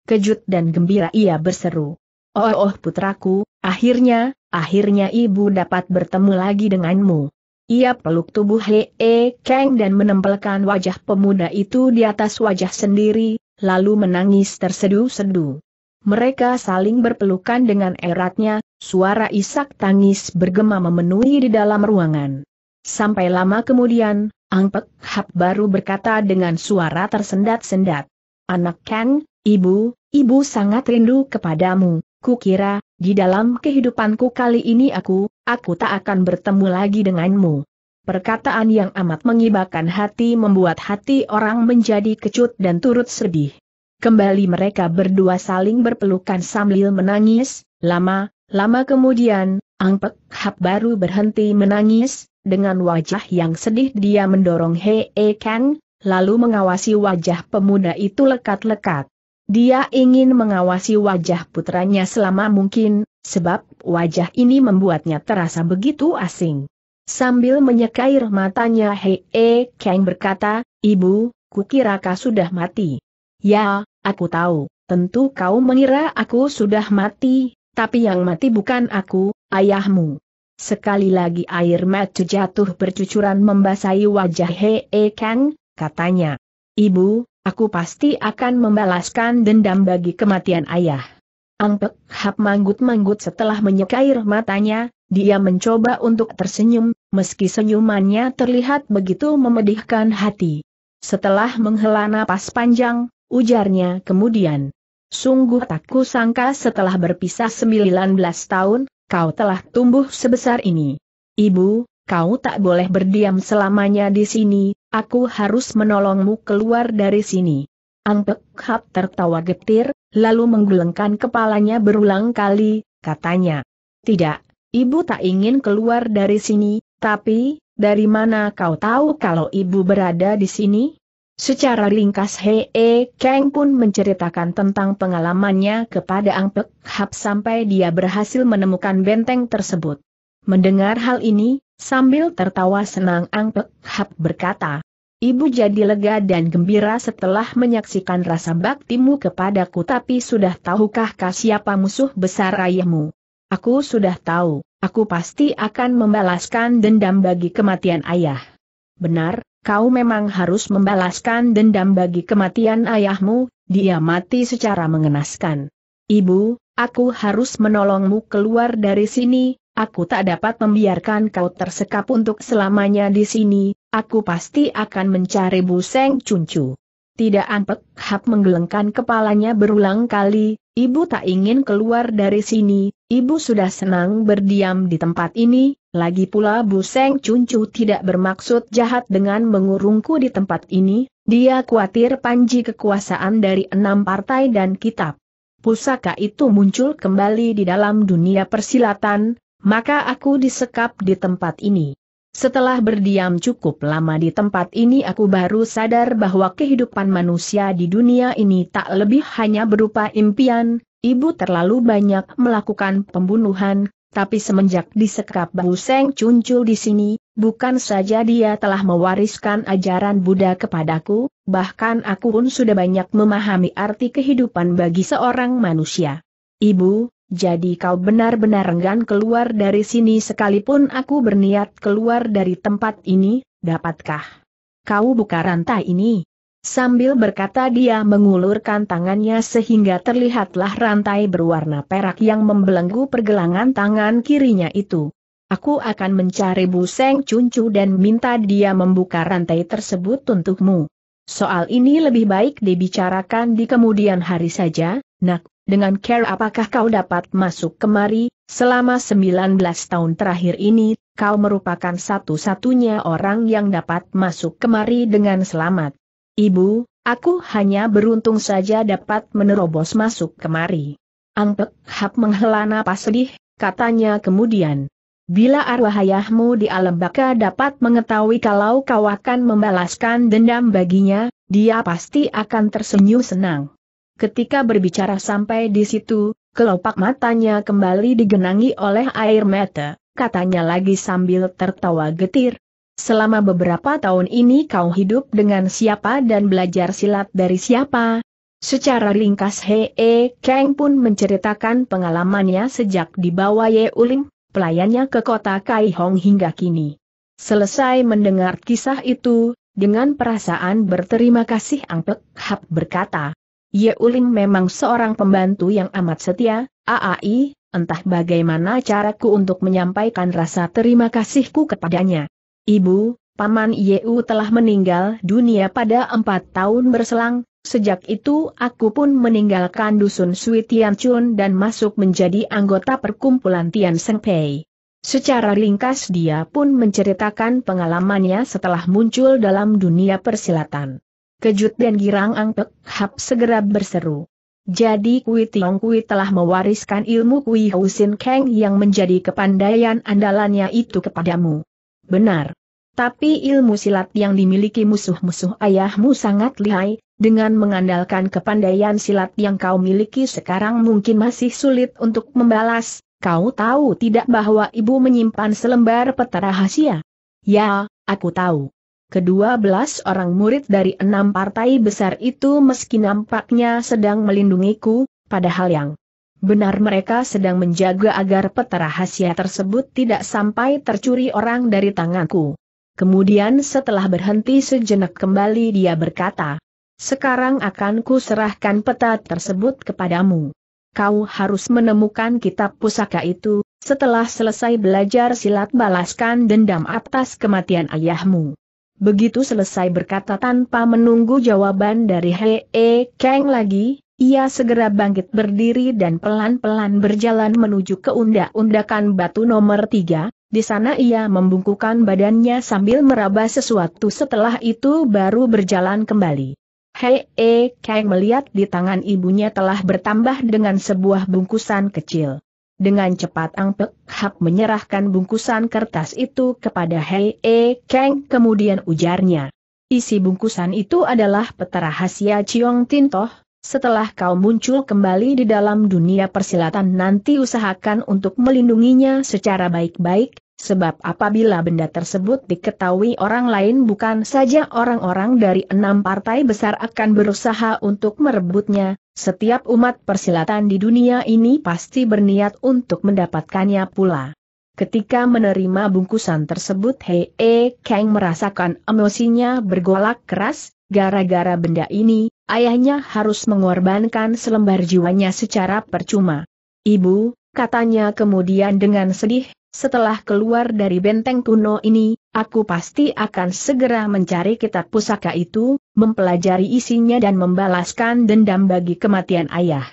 kejut dan gembira ia berseru. Oh, oh putraku, akhirnya, akhirnya ibu dapat bertemu lagi denganmu. Ia peluk tubuh Hee E Kang dan menempelkan wajah pemuda itu di atas wajah sendiri, lalu menangis tersedu-sedu. Mereka saling berpelukan dengan eratnya, Suara isak tangis bergema memenuhi di dalam ruangan. Sampai lama kemudian, Ang Pek Hap baru berkata dengan suara tersendat-sendat. Anak Kang, ibu, ibu sangat rindu kepadamu, kukira, di dalam kehidupanku kali ini aku, aku tak akan bertemu lagi denganmu. Perkataan yang amat mengibakan hati membuat hati orang menjadi kecut dan turut sedih. Kembali mereka berdua saling berpelukan sambil menangis, lama, Lama kemudian, Pek Hap baru berhenti menangis, dengan wajah yang sedih dia mendorong Hei E Kang, lalu mengawasi wajah pemuda itu lekat-lekat. Dia ingin mengawasi wajah putranya selama mungkin, sebab wajah ini membuatnya terasa begitu asing. Sambil menyekair matanya Hei E Kang berkata, Ibu, kukira kau sudah mati. Ya, aku tahu, tentu kau mengira aku sudah mati, tapi yang mati bukan aku, ayahmu. Sekali lagi air mata jatuh bercucuran membasahi wajah He Hee Kang, katanya. Ibu, aku pasti akan membalaskan dendam bagi kematian ayah. Pek Hap manggut-manggut setelah menyekair matanya, dia mencoba untuk tersenyum, meski senyumannya terlihat begitu memedihkan hati. Setelah menghela napas panjang, ujarnya kemudian, Sungguh tak kusangka setelah berpisah 19 tahun, kau telah tumbuh sebesar ini. Ibu, kau tak boleh berdiam selamanya di sini, aku harus menolongmu keluar dari sini. Ang Pekhap tertawa getir, lalu menggelengkan kepalanya berulang kali, katanya. Tidak, ibu tak ingin keluar dari sini, tapi, dari mana kau tahu kalau ibu berada di sini? Secara ringkas Hee e Kang pun menceritakan tentang pengalamannya kepada Ang Pek Hap sampai dia berhasil menemukan benteng tersebut. Mendengar hal ini, sambil tertawa senang Ang Pek Hap berkata, Ibu jadi lega dan gembira setelah menyaksikan rasa baktimu kepadaku tapi sudah tahukah siapa musuh besar ayahmu? Aku sudah tahu, aku pasti akan membalaskan dendam bagi kematian ayah. Benar, kau memang harus membalaskan dendam bagi kematian ayahmu, dia mati secara mengenaskan. Ibu, aku harus menolongmu keluar dari sini, aku tak dapat membiarkan kau tersekap untuk selamanya di sini, aku pasti akan mencari Bu Seng Cuncu. Tidak ampek hap menggelengkan kepalanya berulang kali, ibu tak ingin keluar dari sini, ibu sudah senang berdiam di tempat ini, lagi pula Bu Seng Cuncu tidak bermaksud jahat dengan mengurungku di tempat ini, dia khawatir panji kekuasaan dari enam partai dan kitab. Pusaka itu muncul kembali di dalam dunia persilatan, maka aku disekap di tempat ini. Setelah berdiam cukup lama di tempat ini aku baru sadar bahwa kehidupan manusia di dunia ini tak lebih hanya berupa impian, ibu terlalu banyak melakukan pembunuhan, tapi semenjak disekap Bu Seng Cuncul di sini, bukan saja dia telah mewariskan ajaran Buddha kepadaku, bahkan aku pun sudah banyak memahami arti kehidupan bagi seorang manusia. Ibu, jadi kau benar-benar enggan keluar dari sini sekalipun aku berniat keluar dari tempat ini, dapatkah? Kau buka rantai ini, Sambil berkata dia mengulurkan tangannya sehingga terlihatlah rantai berwarna perak yang membelenggu pergelangan tangan kirinya itu. Aku akan mencari Bu Seng Cuncu dan minta dia membuka rantai tersebut untukmu. Soal ini lebih baik dibicarakan di kemudian hari saja, nak, dengan care apakah kau dapat masuk kemari, selama 19 tahun terakhir ini, kau merupakan satu-satunya orang yang dapat masuk kemari dengan selamat. Ibu, aku hanya beruntung saja dapat menerobos masuk kemari. Ang Pek Hap menghela napas sedih, katanya kemudian. Bila arwah ayahmu di alam baka dapat mengetahui kalau kau akan membalaskan dendam baginya, dia pasti akan tersenyum senang. Ketika berbicara sampai di situ, kelopak matanya kembali digenangi oleh air mata, katanya lagi sambil tertawa getir, Selama beberapa tahun ini kau hidup dengan siapa dan belajar silat dari siapa? Secara ringkas Hee -he e Kang pun menceritakan pengalamannya sejak dibawa Ye Uling, pelayannya ke kota Kai Hong hingga kini. Selesai mendengar kisah itu, dengan perasaan berterima kasih Ang Pek Hap berkata, Ye Uling memang seorang pembantu yang amat setia, AAI, entah bagaimana caraku untuk menyampaikan rasa terima kasihku kepadanya. Ibu, Paman Yeu telah meninggal dunia pada empat tahun berselang, sejak itu aku pun meninggalkan dusun Sui Tian Chun dan masuk menjadi anggota perkumpulan Tian Seng Pei. Secara ringkas dia pun menceritakan pengalamannya setelah muncul dalam dunia persilatan. Kejut dan girang Ang Pek Hap segera berseru. Jadi Kui Tiong Kui telah mewariskan ilmu Kui Sin Keng yang menjadi kepandaian andalannya itu kepadamu. Benar. Tapi ilmu silat yang dimiliki musuh-musuh ayahmu sangat lihai, dengan mengandalkan kepandaian silat yang kau miliki sekarang mungkin masih sulit untuk membalas, kau tahu tidak bahwa ibu menyimpan selembar peta rahasia? Ya, aku tahu. Kedua belas orang murid dari enam partai besar itu meski nampaknya sedang melindungiku, padahal yang Benar mereka sedang menjaga agar peta rahasia tersebut tidak sampai tercuri orang dari tanganku. Kemudian setelah berhenti sejenak kembali dia berkata, sekarang akan ku serahkan peta tersebut kepadamu. Kau harus menemukan kitab pusaka itu, setelah selesai belajar silat balaskan dendam atas kematian ayahmu. Begitu selesai berkata tanpa menunggu jawaban dari Hee Kang lagi, ia segera bangkit berdiri dan pelan-pelan berjalan menuju ke undak-undakan batu nomor tiga, di sana ia membungkukan badannya sambil meraba sesuatu setelah itu baru berjalan kembali. Hei E eh, Kang melihat di tangan ibunya telah bertambah dengan sebuah bungkusan kecil. Dengan cepat Ang Pek Hap menyerahkan bungkusan kertas itu kepada Hei E eh, Kang kemudian ujarnya. Isi bungkusan itu adalah peta rahasia Chiong Tintoh, setelah kau muncul kembali di dalam dunia persilatan nanti usahakan untuk melindunginya secara baik-baik, sebab apabila benda tersebut diketahui orang lain bukan saja orang-orang dari enam partai besar akan berusaha untuk merebutnya, setiap umat persilatan di dunia ini pasti berniat untuk mendapatkannya pula. Ketika menerima bungkusan tersebut Hei e Kang merasakan emosinya bergolak keras, gara-gara benda ini, ayahnya harus mengorbankan selembar jiwanya secara percuma. Ibu, katanya kemudian dengan sedih, setelah keluar dari benteng kuno ini, aku pasti akan segera mencari kitab pusaka itu, mempelajari isinya dan membalaskan dendam bagi kematian ayah.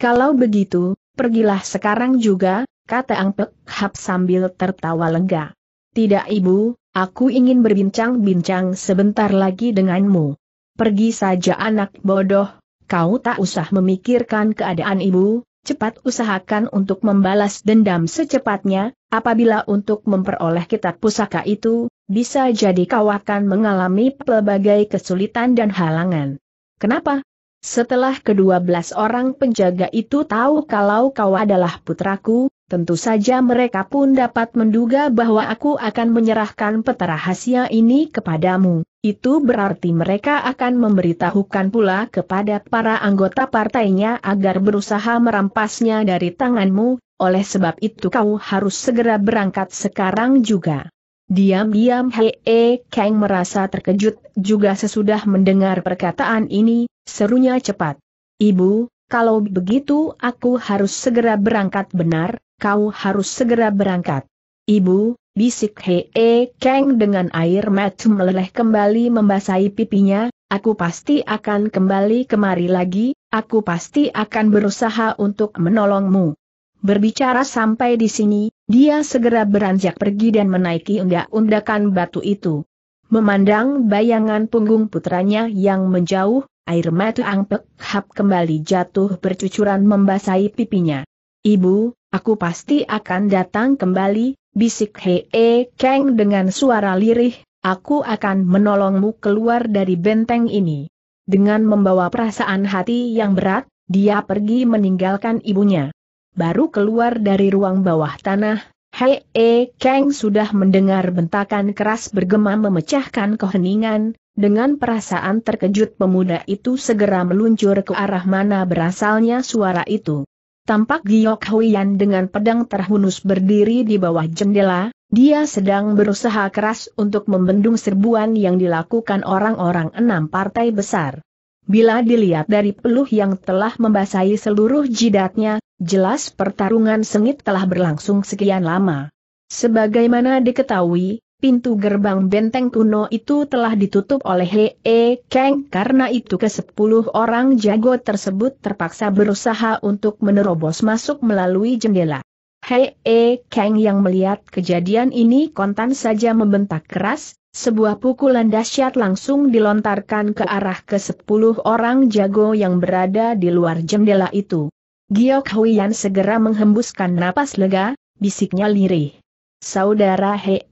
Kalau begitu, pergilah sekarang juga, kata Ang Pek Hap sambil tertawa lega. Tidak ibu, aku ingin berbincang-bincang sebentar lagi denganmu pergi saja anak bodoh, kau tak usah memikirkan keadaan ibu, cepat usahakan untuk membalas dendam secepatnya, apabila untuk memperoleh kitab pusaka itu, bisa jadi kau akan mengalami pelbagai kesulitan dan halangan. Kenapa? Setelah kedua belas orang penjaga itu tahu kalau kau adalah putraku, tentu saja mereka pun dapat menduga bahwa aku akan menyerahkan peta rahasia ini kepadamu. Itu berarti mereka akan memberitahukan pula kepada para anggota partainya agar berusaha merampasnya dari tanganmu, oleh sebab itu kau harus segera berangkat sekarang juga. Diam-diam Hee Kang merasa terkejut juga sesudah mendengar perkataan ini, serunya cepat. Ibu, kalau begitu aku harus segera berangkat benar, kau harus segera berangkat. Ibu, bisik Hee keng dengan air mata meleleh kembali membasahi pipinya, aku pasti akan kembali kemari lagi, aku pasti akan berusaha untuk menolongmu. Berbicara sampai di sini, dia segera beranjak pergi dan menaiki undak-undakan batu itu. Memandang bayangan punggung putranya yang menjauh, air mata angpek hap kembali jatuh bercucuran membasahi pipinya. Ibu, aku pasti akan datang kembali, bisik Hee Kang dengan suara lirih, aku akan menolongmu keluar dari benteng ini. Dengan membawa perasaan hati yang berat, dia pergi meninggalkan ibunya. Baru keluar dari ruang bawah tanah, Hee Kang sudah mendengar bentakan keras bergema memecahkan keheningan, dengan perasaan terkejut pemuda itu segera meluncur ke arah mana berasalnya suara itu. Tampak Giok Huyan dengan pedang terhunus berdiri di bawah jendela, dia sedang berusaha keras untuk membendung serbuan yang dilakukan orang-orang enam partai besar. Bila dilihat dari peluh yang telah membasahi seluruh jidatnya, jelas pertarungan sengit telah berlangsung sekian lama. Sebagaimana diketahui, pintu gerbang benteng kuno itu telah ditutup oleh Hee Kang karena itu ke sepuluh orang jago tersebut terpaksa berusaha untuk menerobos masuk melalui jendela. Hee Kang yang melihat kejadian ini kontan saja membentak keras, sebuah pukulan dahsyat langsung dilontarkan ke arah ke sepuluh orang jago yang berada di luar jendela itu. Giok Huyan segera menghembuskan napas lega, bisiknya lirih. Saudara Hee,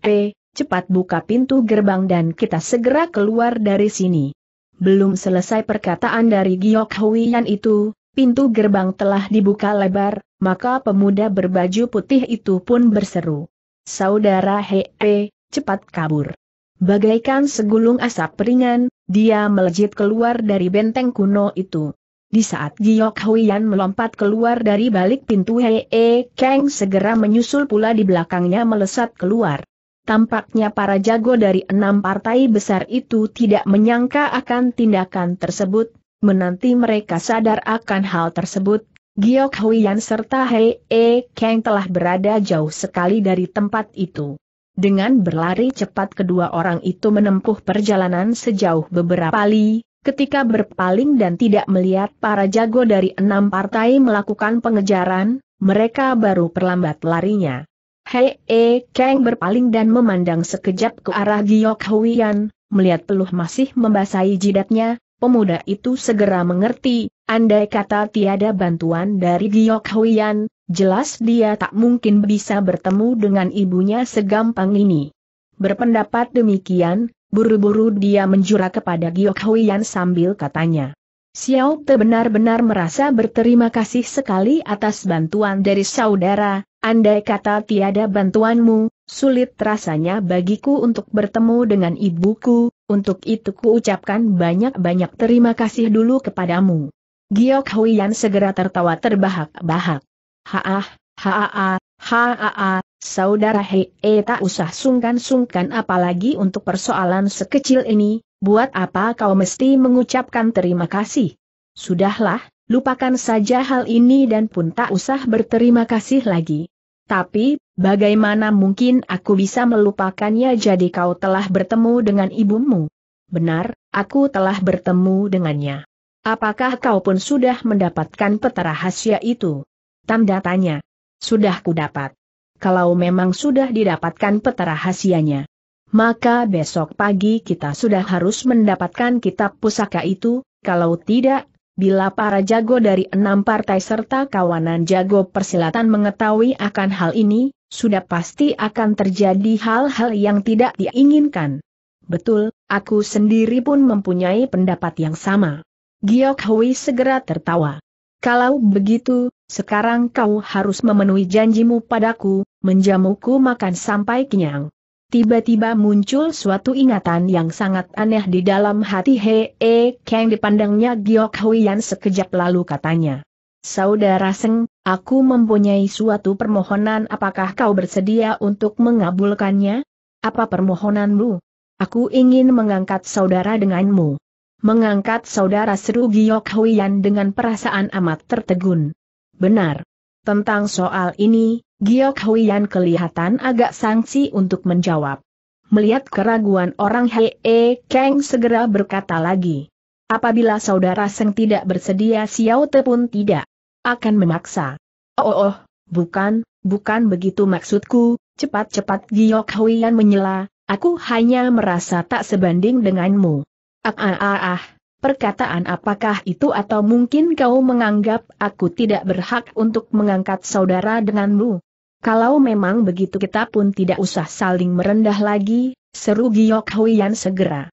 cepat buka pintu gerbang dan kita segera keluar dari sini. Belum selesai perkataan dari Giok Huiyan itu, pintu gerbang telah dibuka lebar, maka pemuda berbaju putih itu pun berseru. Saudara Hei, cepat kabur. Bagaikan segulung asap ringan, dia melejit keluar dari benteng kuno itu. Di saat Giok Huiyan melompat keluar dari balik pintu Hei Kang segera menyusul pula di belakangnya melesat keluar. Tampaknya para jago dari enam partai besar itu tidak menyangka akan tindakan tersebut, menanti mereka sadar akan hal tersebut, Giok Huiyan serta Hei E Kang telah berada jauh sekali dari tempat itu. Dengan berlari cepat kedua orang itu menempuh perjalanan sejauh beberapa li, ketika berpaling dan tidak melihat para jago dari enam partai melakukan pengejaran, mereka baru perlambat larinya. Hei E Kang berpaling dan memandang sekejap ke arah Giok Huian, melihat peluh masih membasahi jidatnya, pemuda itu segera mengerti, andai kata tiada bantuan dari Giok Huian, jelas dia tak mungkin bisa bertemu dengan ibunya segampang ini. Berpendapat demikian, buru-buru dia menjura kepada Giok Huian sambil katanya. Xiao Te benar-benar merasa berterima kasih sekali atas bantuan dari saudara, Andai kata tiada bantuanmu, sulit rasanya bagiku untuk bertemu dengan ibuku, untuk itu ku ucapkan banyak-banyak terima kasih dulu kepadamu. Giok Huiyan segera tertawa terbahak-bahak. Haah, haa, haa, saudara Hei eh, tak usah sungkan-sungkan apalagi untuk persoalan sekecil ini, buat apa kau mesti mengucapkan terima kasih? Sudahlah, lupakan saja hal ini dan pun tak usah berterima kasih lagi. Tapi, bagaimana mungkin aku bisa melupakannya jadi kau telah bertemu dengan ibumu? Benar, aku telah bertemu dengannya. Apakah kau pun sudah mendapatkan peta rahasia itu? Tanda tanya. Sudah ku dapat. Kalau memang sudah didapatkan peta rahasianya. Maka besok pagi kita sudah harus mendapatkan kitab pusaka itu, kalau tidak, Bila para jago dari enam partai serta kawanan jago persilatan mengetahui akan hal ini, sudah pasti akan terjadi hal-hal yang tidak diinginkan. Betul, aku sendiri pun mempunyai pendapat yang sama. Giok Hui segera tertawa. Kalau begitu, sekarang kau harus memenuhi janjimu padaku, menjamuku makan sampai kenyang. Tiba-tiba muncul suatu ingatan yang sangat aneh di dalam hati He E Kang dipandangnya Giok Huiyan sekejap lalu katanya. Saudara Seng, aku mempunyai suatu permohonan apakah kau bersedia untuk mengabulkannya? Apa permohonanmu? Aku ingin mengangkat saudara denganmu. Mengangkat saudara seru Giok Huiyan dengan perasaan amat tertegun. Benar. Tentang soal ini, Giok Huiyan kelihatan agak sangsi untuk menjawab. Melihat keraguan orang Hei E Kang segera berkata lagi. Apabila saudara Seng tidak bersedia Xiao Te pun tidak akan memaksa. Oh, oh, oh bukan, bukan begitu maksudku, cepat-cepat Giok Huiyan menyela, aku hanya merasa tak sebanding denganmu. Ah, ah, ah, ah. Perkataan apakah itu atau mungkin kau menganggap aku tidak berhak untuk mengangkat saudara denganmu? Kalau memang begitu kita pun tidak usah saling merendah lagi, seru Giok Yan segera.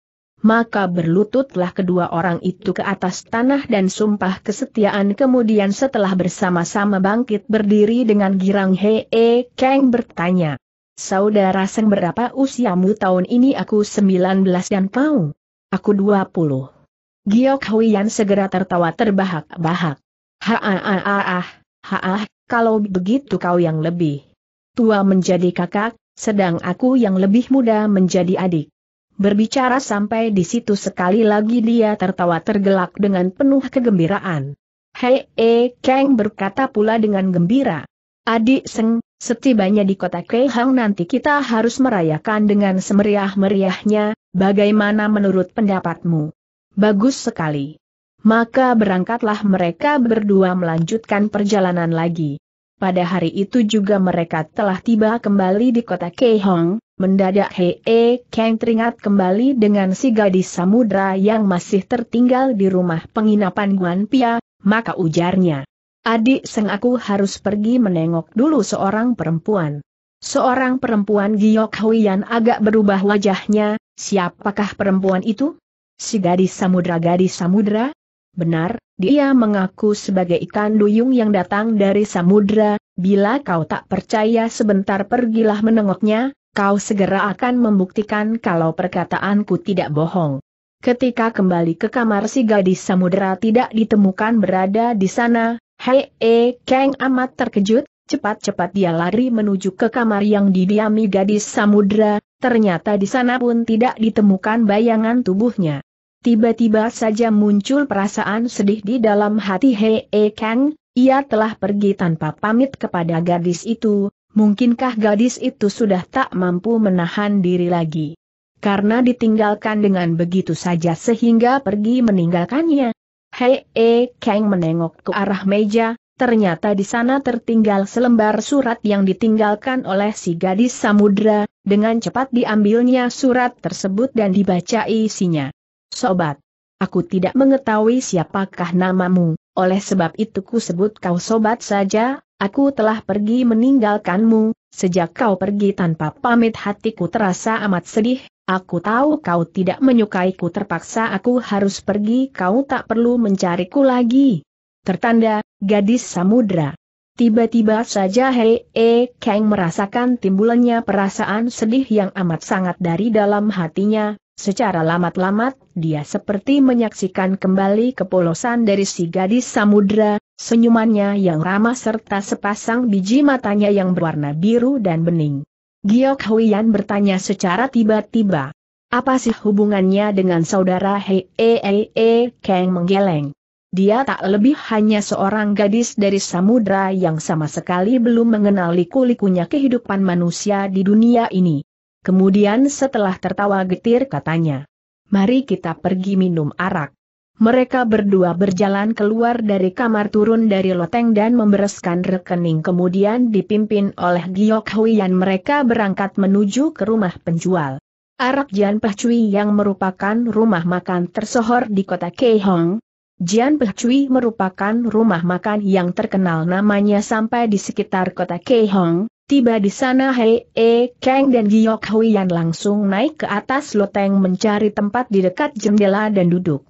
Maka berlututlah kedua orang itu ke atas tanah dan sumpah kesetiaan kemudian setelah bersama-sama bangkit berdiri dengan girang Hee Kang bertanya. Saudara Seng berapa usiamu tahun ini aku 19 dan kau? Aku 20. Giok Yan segera tertawa terbahak-bahak. Ha ah, ah, ah, haa kalau begitu kau yang lebih tua menjadi kakak, sedang aku yang lebih muda menjadi adik. Berbicara sampai di situ sekali lagi dia tertawa tergelak dengan penuh kegembiraan. Hei E eh, Kang berkata pula dengan gembira. Adik Seng, setibanya di kota Keihang nanti kita harus merayakan dengan semeriah-meriahnya, bagaimana menurut pendapatmu? Bagus sekali maka berangkatlah mereka berdua melanjutkan perjalanan lagi. Pada hari itu juga mereka telah tiba kembali di kota Keihong, mendadak Hee Kang teringat kembali dengan si gadis samudra yang masih tertinggal di rumah penginapan Guan Pia. maka ujarnya. Adik seng aku harus pergi menengok dulu seorang perempuan. Seorang perempuan Giok Huyan agak berubah wajahnya, siapakah perempuan itu? Si gadis samudra gadis samudra, Benar, dia mengaku sebagai ikan duyung yang datang dari samudra, bila kau tak percaya sebentar pergilah menengoknya, kau segera akan membuktikan kalau perkataanku tidak bohong. Ketika kembali ke kamar si gadis samudra tidak ditemukan berada di sana, Hei E Kang amat terkejut, cepat-cepat dia lari menuju ke kamar yang didiami gadis samudra. ternyata di sana pun tidak ditemukan bayangan tubuhnya. Tiba-tiba saja muncul perasaan sedih di dalam hati Hei e eh, Kang, ia telah pergi tanpa pamit kepada gadis itu, mungkinkah gadis itu sudah tak mampu menahan diri lagi? Karena ditinggalkan dengan begitu saja sehingga pergi meninggalkannya. Hei e eh, Kang menengok ke arah meja, ternyata di sana tertinggal selembar surat yang ditinggalkan oleh si gadis samudra, dengan cepat diambilnya surat tersebut dan dibaca isinya. Sobat. Aku tidak mengetahui siapakah namamu, oleh sebab itu ku sebut kau sobat saja, aku telah pergi meninggalkanmu, sejak kau pergi tanpa pamit hatiku terasa amat sedih, aku tahu kau tidak menyukaiku terpaksa aku harus pergi kau tak perlu mencariku lagi. Tertanda, gadis samudra. Tiba-tiba saja Hei E Kang merasakan timbulannya perasaan sedih yang amat sangat dari dalam hatinya, secara lamat-lamat dia seperti menyaksikan kembali kepolosan dari si gadis samudra, senyumannya yang ramah serta sepasang biji matanya yang berwarna biru dan bening. Giok Huiyan bertanya secara tiba-tiba. Apa sih hubungannya dengan saudara Hei -e, -e, e Kang menggeleng? Dia tak lebih hanya seorang gadis dari samudra yang sama sekali belum mengenal liku-likunya kehidupan manusia di dunia ini. Kemudian setelah tertawa getir katanya, mari kita pergi minum arak. Mereka berdua berjalan keluar dari kamar turun dari loteng dan membereskan rekening kemudian dipimpin oleh Giok Huiyan mereka berangkat menuju ke rumah penjual. Arak Jian Pechui yang merupakan rumah makan tersohor di kota Keihong, Jian Pechui merupakan rumah makan yang terkenal namanya sampai di sekitar kota Keihong, Tiba di sana Hei E Kang dan Giok Huiyan langsung naik ke atas loteng mencari tempat di dekat jendela dan duduk.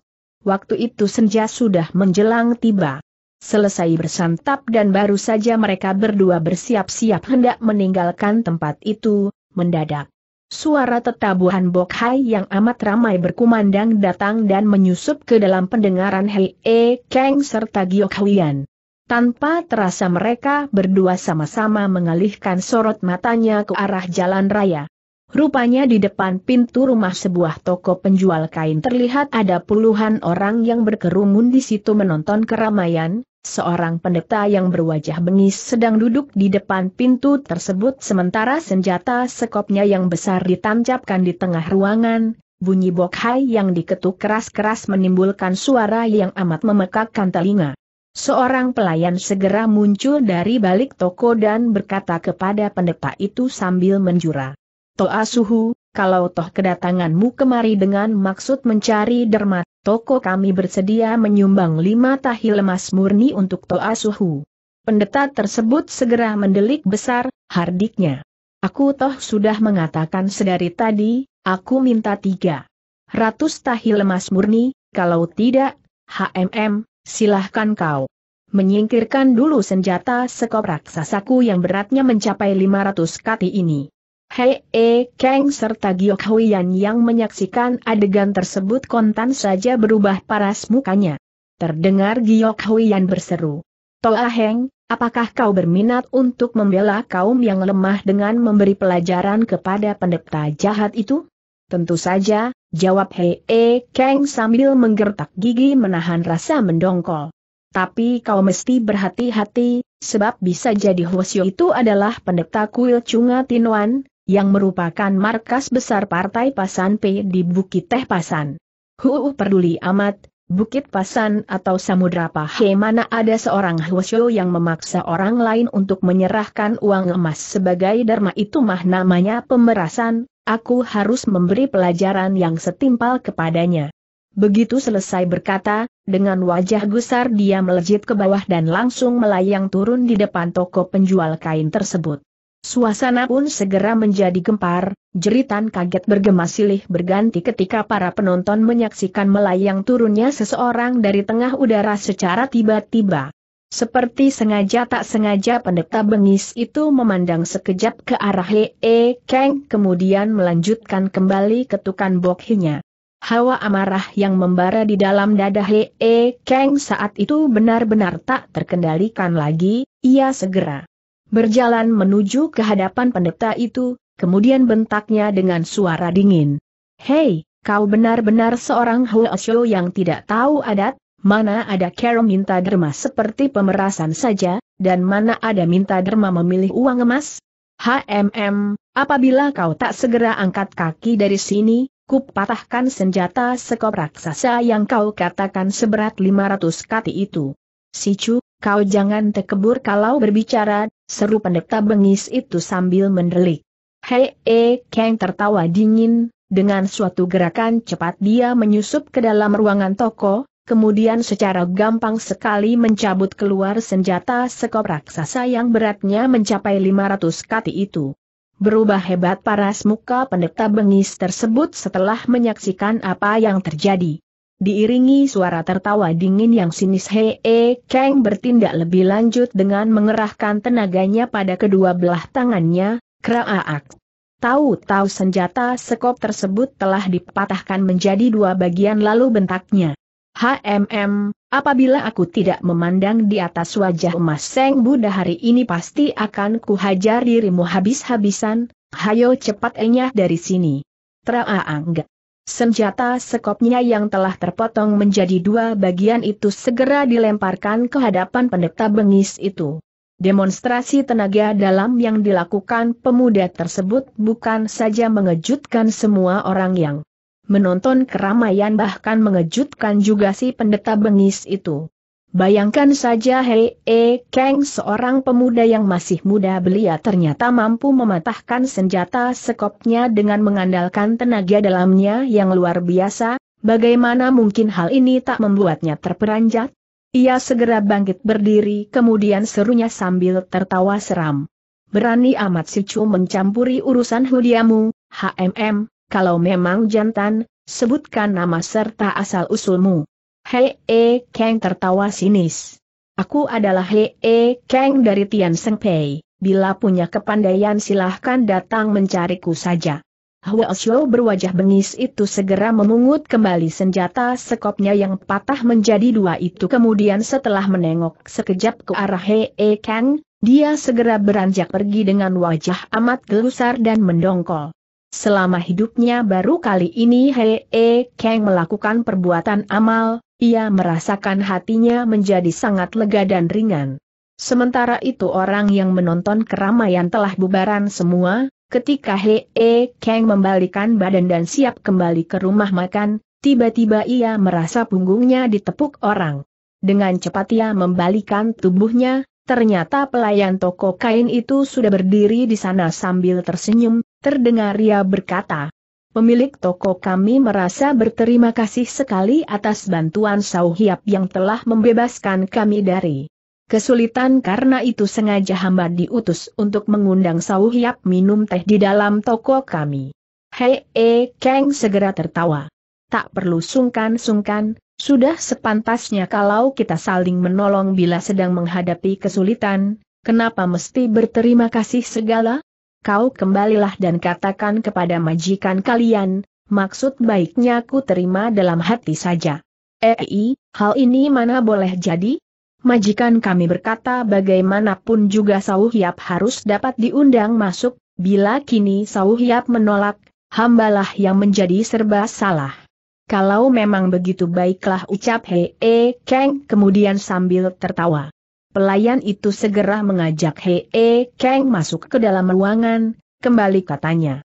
Waktu itu senja sudah menjelang tiba. Selesai bersantap dan baru saja mereka berdua bersiap-siap hendak meninggalkan tempat itu, mendadak. Suara tetabuhan Bok Hai yang amat ramai berkumandang datang dan menyusup ke dalam pendengaran Hei E Kang serta Giok Huiyan. Tanpa terasa mereka berdua sama-sama mengalihkan sorot matanya ke arah jalan raya. Rupanya di depan pintu rumah sebuah toko penjual kain terlihat ada puluhan orang yang berkerumun di situ menonton keramaian, seorang pendeta yang berwajah bengis sedang duduk di depan pintu tersebut sementara senjata sekopnya yang besar ditancapkan di tengah ruangan, bunyi bokhai yang diketuk keras-keras menimbulkan suara yang amat memekakkan telinga. Seorang pelayan segera muncul dari balik toko dan berkata kepada pendeta itu sambil menjura. Toa suhu, kalau toh kedatanganmu kemari dengan maksud mencari derma, toko kami bersedia menyumbang lima tahil emas murni untuk toa suhu. Pendeta tersebut segera mendelik besar, hardiknya. Aku toh sudah mengatakan sedari tadi, aku minta tiga ratus tahil emas murni, kalau tidak, HMM, Silahkan kau menyingkirkan dulu senjata sekop raksasaku yang beratnya mencapai 500 kati ini. Hei E Kang serta Giok Huyan yang menyaksikan adegan tersebut kontan saja berubah paras mukanya. Terdengar Giok Huyan berseru. Toa ah, Heng, apakah kau berminat untuk membela kaum yang lemah dengan memberi pelajaran kepada pendeta jahat itu? Tentu saja, jawab Hei e Kang sambil menggertak gigi menahan rasa mendongkol. Tapi kau mesti berhati-hati, sebab bisa jadi Hwasyo itu adalah pendeta kuil Cunga Tinwan, yang merupakan markas besar partai Pasan P di Bukit Teh Pasan. Huu peduli amat, Bukit Pasan atau Samudra Pahe mana ada seorang Hwasyo yang memaksa orang lain untuk menyerahkan uang emas sebagai dharma itu mah namanya pemerasan, aku harus memberi pelajaran yang setimpal kepadanya. Begitu selesai berkata, dengan wajah gusar dia melejit ke bawah dan langsung melayang turun di depan toko penjual kain tersebut. Suasana pun segera menjadi gempar, jeritan kaget bergema silih berganti ketika para penonton menyaksikan melayang turunnya seseorang dari tengah udara secara tiba-tiba. Seperti sengaja tak sengaja pendeta bengis itu memandang sekejap ke arah E Kang kemudian melanjutkan kembali ketukan bokhinya. Hawa amarah yang membara di dalam dada E Kang saat itu benar-benar tak terkendalikan lagi, ia segera berjalan menuju ke hadapan pendeta itu, kemudian bentaknya dengan suara dingin. Hei, kau benar-benar seorang Huasyo yang tidak tahu adat, mana ada Carol minta derma seperti pemerasan saja, dan mana ada minta derma memilih uang emas? HMM, apabila kau tak segera angkat kaki dari sini, ku patahkan senjata sekop raksasa yang kau katakan seberat 500 kati itu. Sicu, kau jangan tekebur kalau berbicara, seru pendeta bengis itu sambil mendelik. Hei, e, Kang tertawa dingin, dengan suatu gerakan cepat dia menyusup ke dalam ruangan toko, kemudian secara gampang sekali mencabut keluar senjata sekop raksasa yang beratnya mencapai 500 kati itu. Berubah hebat paras muka pendeta bengis tersebut setelah menyaksikan apa yang terjadi. Diiringi suara tertawa dingin yang sinis Hee -he Kang e, bertindak lebih lanjut dengan mengerahkan tenaganya pada kedua belah tangannya, Kraaak. Tahu-tahu senjata sekop tersebut telah dipatahkan menjadi dua bagian lalu bentaknya. HMM, apabila aku tidak memandang di atas wajah emas Seng Buddha hari ini pasti akan kuhajar dirimu habis-habisan, hayo cepat enyah dari sini. Traaang. Senjata sekopnya yang telah terpotong menjadi dua bagian itu segera dilemparkan ke hadapan pendeta bengis itu. Demonstrasi tenaga dalam yang dilakukan pemuda tersebut bukan saja mengejutkan semua orang yang Menonton keramaian bahkan mengejutkan juga si pendeta bengis itu. Bayangkan saja Hei E Kang seorang pemuda yang masih muda belia ternyata mampu mematahkan senjata sekopnya dengan mengandalkan tenaga dalamnya yang luar biasa, bagaimana mungkin hal ini tak membuatnya terperanjat? Ia segera bangkit berdiri kemudian serunya sambil tertawa seram. Berani amat si Chu mencampuri urusan hudiamu, HMM, kalau memang jantan, sebutkan nama serta asal-usulmu. Hei E Kang tertawa sinis. Aku adalah Hei E Kang dari Tian Seng Pei. Bila punya kepandaian silahkan datang mencariku saja. Hwa Xiao berwajah bengis itu segera memungut kembali senjata sekopnya yang patah menjadi dua itu kemudian setelah menengok sekejap ke arah Hei e Kang, dia segera beranjak pergi dengan wajah amat gelusar dan mendongkol. Selama hidupnya baru kali ini Hei e Kang melakukan perbuatan amal, ia merasakan hatinya menjadi sangat lega dan ringan. Sementara itu orang yang menonton keramaian telah bubaran semua, ketika Hei e Kang membalikan badan dan siap kembali ke rumah makan, tiba-tiba ia merasa punggungnya ditepuk orang. Dengan cepat ia membalikan tubuhnya, Ternyata pelayan toko kain itu sudah berdiri di sana sambil tersenyum, terdengar ia berkata. Pemilik toko kami merasa berterima kasih sekali atas bantuan Sauhiap yang telah membebaskan kami dari kesulitan karena itu sengaja hamba diutus untuk mengundang Sauhiap minum teh di dalam toko kami. Hei, e, eh, Kang segera tertawa. Tak perlu sungkan-sungkan, sudah sepantasnya kalau kita saling menolong bila sedang menghadapi kesulitan, kenapa mesti berterima kasih segala? Kau kembalilah dan katakan kepada majikan kalian, maksud baiknya ku terima dalam hati saja. Ei, eh, hal ini mana boleh jadi? Majikan kami berkata bagaimanapun juga Sauhyap harus dapat diundang masuk, bila kini Sauhyap menolak, hambalah yang menjadi serba salah. Kalau memang begitu baiklah ucap Hei E Kang kemudian sambil tertawa. Pelayan itu segera mengajak Hei E Kang masuk ke dalam ruangan, kembali katanya.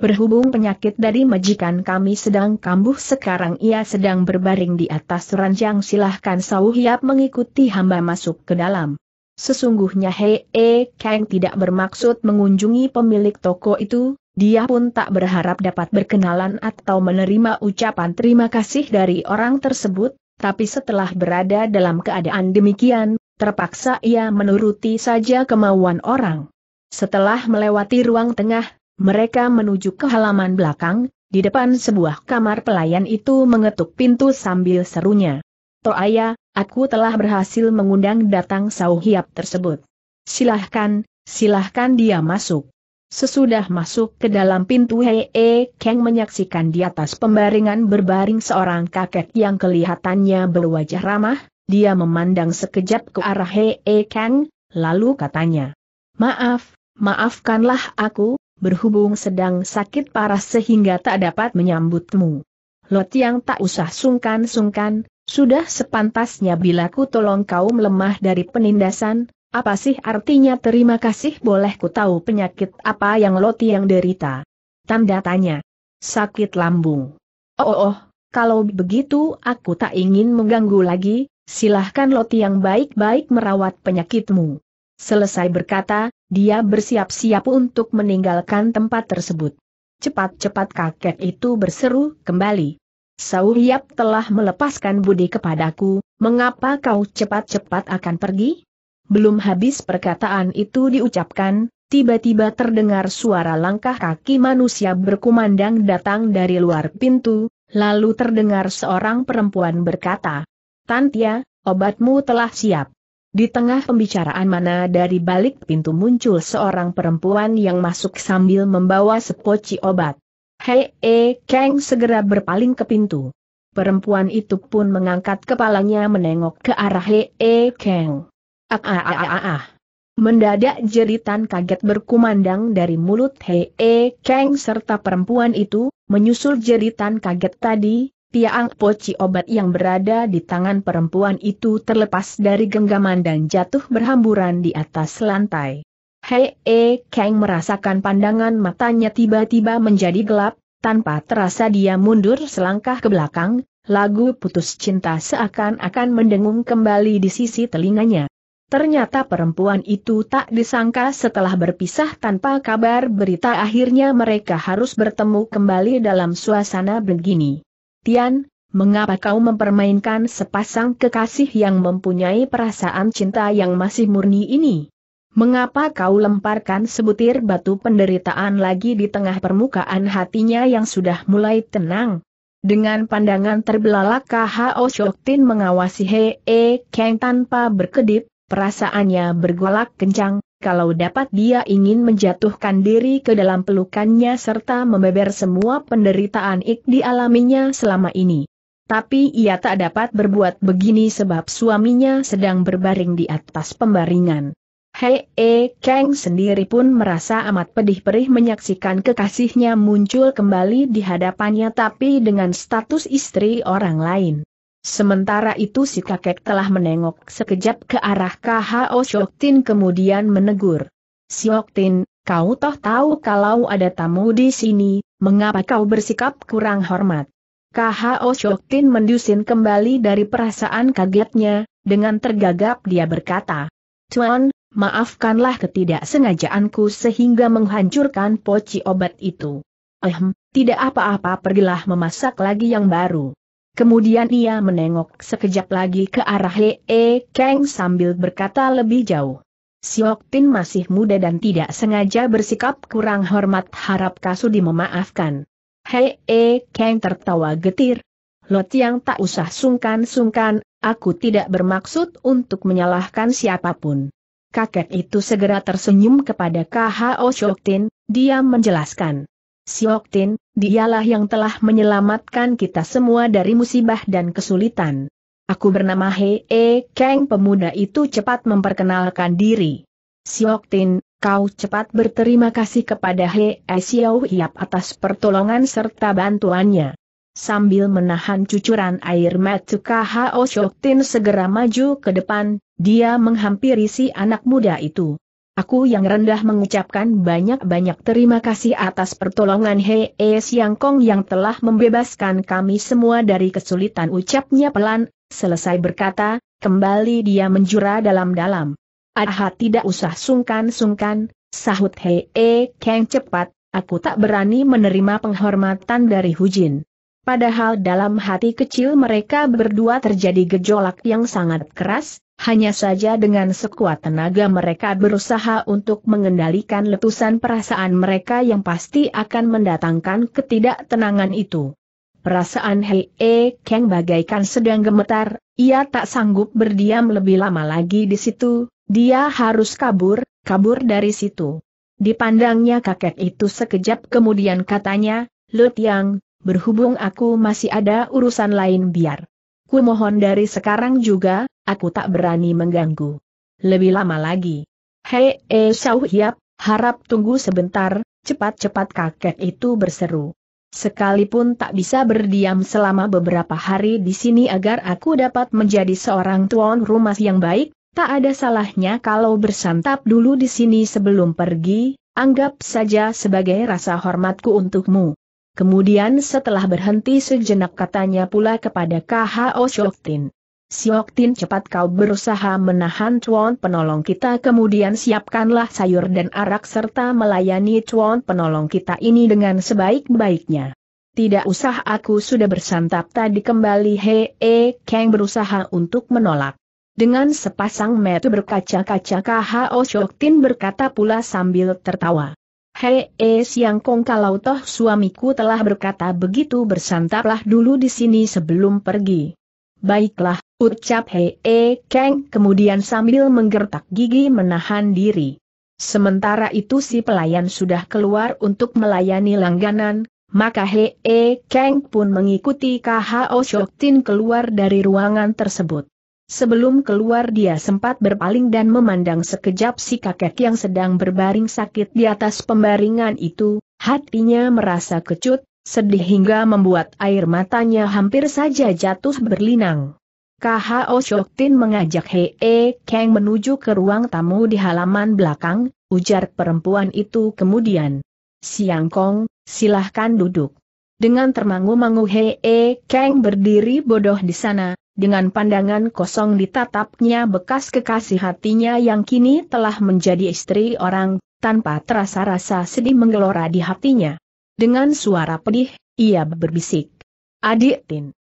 Berhubung penyakit dari majikan kami sedang kambuh sekarang ia sedang berbaring di atas ranjang silahkan Sauhiap mengikuti hamba masuk ke dalam. Sesungguhnya Hei E Kang tidak bermaksud mengunjungi pemilik toko itu, dia pun tak berharap dapat berkenalan atau menerima ucapan terima kasih dari orang tersebut, tapi setelah berada dalam keadaan demikian, terpaksa ia menuruti saja kemauan orang. Setelah melewati ruang tengah, mereka menuju ke halaman belakang, di depan sebuah kamar pelayan itu mengetuk pintu sambil serunya. Ayah, aku telah berhasil mengundang datang sauhiap tersebut. Silahkan, silahkan dia masuk. Sesudah masuk ke dalam pintu Hei -he, e Kang menyaksikan di atas pembaringan berbaring seorang kakek yang kelihatannya berwajah ramah, dia memandang sekejap ke arah Hei -he, e Kang, lalu katanya, Maaf, maafkanlah aku, berhubung sedang sakit parah sehingga tak dapat menyambutmu. Lot yang tak usah sungkan-sungkan, sudah sepantasnya bila ku tolong kaum lemah dari penindasan, apa sih artinya terima kasih boleh ku tahu penyakit apa yang Loti yang derita? Tanda tanya. Sakit lambung. Oh, oh, oh kalau begitu aku tak ingin mengganggu lagi, silahkan Loti yang baik-baik merawat penyakitmu. Selesai berkata, dia bersiap-siap untuk meninggalkan tempat tersebut. Cepat-cepat kakek itu berseru kembali. Sauhiap telah melepaskan budi kepadaku, mengapa kau cepat-cepat akan pergi? Belum habis perkataan itu diucapkan, tiba-tiba terdengar suara langkah kaki manusia berkumandang datang dari luar pintu, lalu terdengar seorang perempuan berkata, Tantia, obatmu telah siap. Di tengah pembicaraan mana dari balik pintu muncul seorang perempuan yang masuk sambil membawa sepoci obat. Hei, e, eh, Kang segera berpaling ke pintu. Perempuan itu pun mengangkat kepalanya menengok ke arah Hei, e, eh, Kang. Ah, ah, ah, ah, ah. Mendadak jeritan kaget berkumandang dari mulut Hei e Kang serta perempuan itu, menyusul jeritan kaget tadi, tiang poci obat yang berada di tangan perempuan itu terlepas dari genggaman dan jatuh berhamburan di atas lantai. Hei e Kang merasakan pandangan matanya tiba-tiba menjadi gelap, tanpa terasa dia mundur selangkah ke belakang, lagu putus cinta seakan-akan mendengung kembali di sisi telinganya. Ternyata perempuan itu tak disangka setelah berpisah tanpa kabar berita akhirnya mereka harus bertemu kembali dalam suasana begini. Tian, mengapa kau mempermainkan sepasang kekasih yang mempunyai perasaan cinta yang masih murni ini? Mengapa kau lemparkan sebutir batu penderitaan lagi di tengah permukaan hatinya yang sudah mulai tenang? Dengan pandangan terbelalak KHO Shoktin mengawasi Hee Kang tanpa berkedip, Perasaannya bergolak kencang, kalau dapat dia ingin menjatuhkan diri ke dalam pelukannya serta membeber semua penderitaan ik dialaminya selama ini. Tapi ia tak dapat berbuat begini sebab suaminya sedang berbaring di atas pembaringan. Hei E Kang sendiri pun merasa amat pedih perih menyaksikan kekasihnya muncul kembali di hadapannya tapi dengan status istri orang lain. Sementara itu si kakek telah menengok sekejap ke arah KHO Syoktin kemudian menegur. Syoktin, kau toh tahu kalau ada tamu di sini, mengapa kau bersikap kurang hormat? KHO Syoktin mendusin kembali dari perasaan kagetnya, dengan tergagap dia berkata, Tuan, maafkanlah ketidaksengajaanku sehingga menghancurkan poci obat itu. Ehm, tidak apa-apa pergilah memasak lagi yang baru. Kemudian ia menengok sekejap lagi ke arah E Kang sambil berkata lebih jauh. Siok Tin masih muda dan tidak sengaja bersikap kurang hormat harap Kasudi memaafkan. Hei E Kang tertawa getir. Lot yang tak usah sungkan-sungkan, aku tidak bermaksud untuk menyalahkan siapapun. Kakek itu segera tersenyum kepada KHO Siok Tin, dia menjelaskan. Siok Tin, dialah yang telah menyelamatkan kita semua dari musibah dan kesulitan. Aku bernama He -e Kang pemuda itu cepat memperkenalkan diri. Siok Tin, kau cepat berterima kasih kepada Hee Xiao Hiap atas pertolongan serta bantuannya. Sambil menahan cucuran air mata, Hao Tin segera maju ke depan, dia menghampiri si anak muda itu. Aku yang rendah mengucapkan banyak-banyak terima kasih atas pertolongan Hei e Siang Kong yang telah membebaskan kami semua dari kesulitan ucapnya pelan, selesai berkata, kembali dia menjura dalam-dalam. Aha tidak usah sungkan-sungkan, sahut Hei e Kang cepat, aku tak berani menerima penghormatan dari Hujin. Padahal dalam hati kecil mereka berdua terjadi gejolak yang sangat keras, hanya saja dengan sekuat tenaga mereka berusaha untuk mengendalikan letusan perasaan mereka yang pasti akan mendatangkan ketidaktenangan itu. Perasaan Hei E Kang bagaikan sedang gemetar, ia tak sanggup berdiam lebih lama lagi di situ, dia harus kabur, kabur dari situ. Dipandangnya kakek itu sekejap kemudian katanya, Lut Yang, berhubung aku masih ada urusan lain biar. Ku mohon dari sekarang juga, aku tak berani mengganggu. Lebih lama lagi. Hei, eh, Xiao Hiap, harap tunggu sebentar, cepat-cepat kakek itu berseru. Sekalipun tak bisa berdiam selama beberapa hari di sini agar aku dapat menjadi seorang tuan rumah yang baik, tak ada salahnya kalau bersantap dulu di sini sebelum pergi, anggap saja sebagai rasa hormatku untukmu. Kemudian setelah berhenti sejenak katanya pula kepada KHO Shoftin. Siok Tin cepat kau berusaha menahan cuan penolong kita kemudian siapkanlah sayur dan arak serta melayani cuan penolong kita ini dengan sebaik-baiknya. Tidak usah aku sudah bersantap tadi kembali Hee e Kang berusaha untuk menolak. Dengan sepasang metu berkaca-kaca KHO Siok Tin berkata pula sambil tertawa. Hei e siang kong kalau toh suamiku telah berkata begitu bersantaplah dulu di sini sebelum pergi. Baiklah, ucap Hei e Kang kemudian sambil menggertak gigi menahan diri. Sementara itu si pelayan sudah keluar untuk melayani langganan, maka Hei e Kang pun mengikuti KHO Shoktin keluar dari ruangan tersebut. Sebelum keluar dia sempat berpaling dan memandang sekejap si kakek yang sedang berbaring sakit di atas pembaringan itu, hatinya merasa kecut, sedih hingga membuat air matanya hampir saja jatuh berlinang. KHO Shoktin mengajak Hee Kang menuju ke ruang tamu di halaman belakang, ujar perempuan itu kemudian. Siang Kong, silahkan duduk. Dengan termangu-mangu Hee Kang berdiri bodoh di sana, dengan pandangan kosong ditatapnya bekas kekasih hatinya yang kini telah menjadi istri orang, tanpa terasa rasa sedih menggelora di hatinya. Dengan suara pedih, ia berbisik. Adik Tin.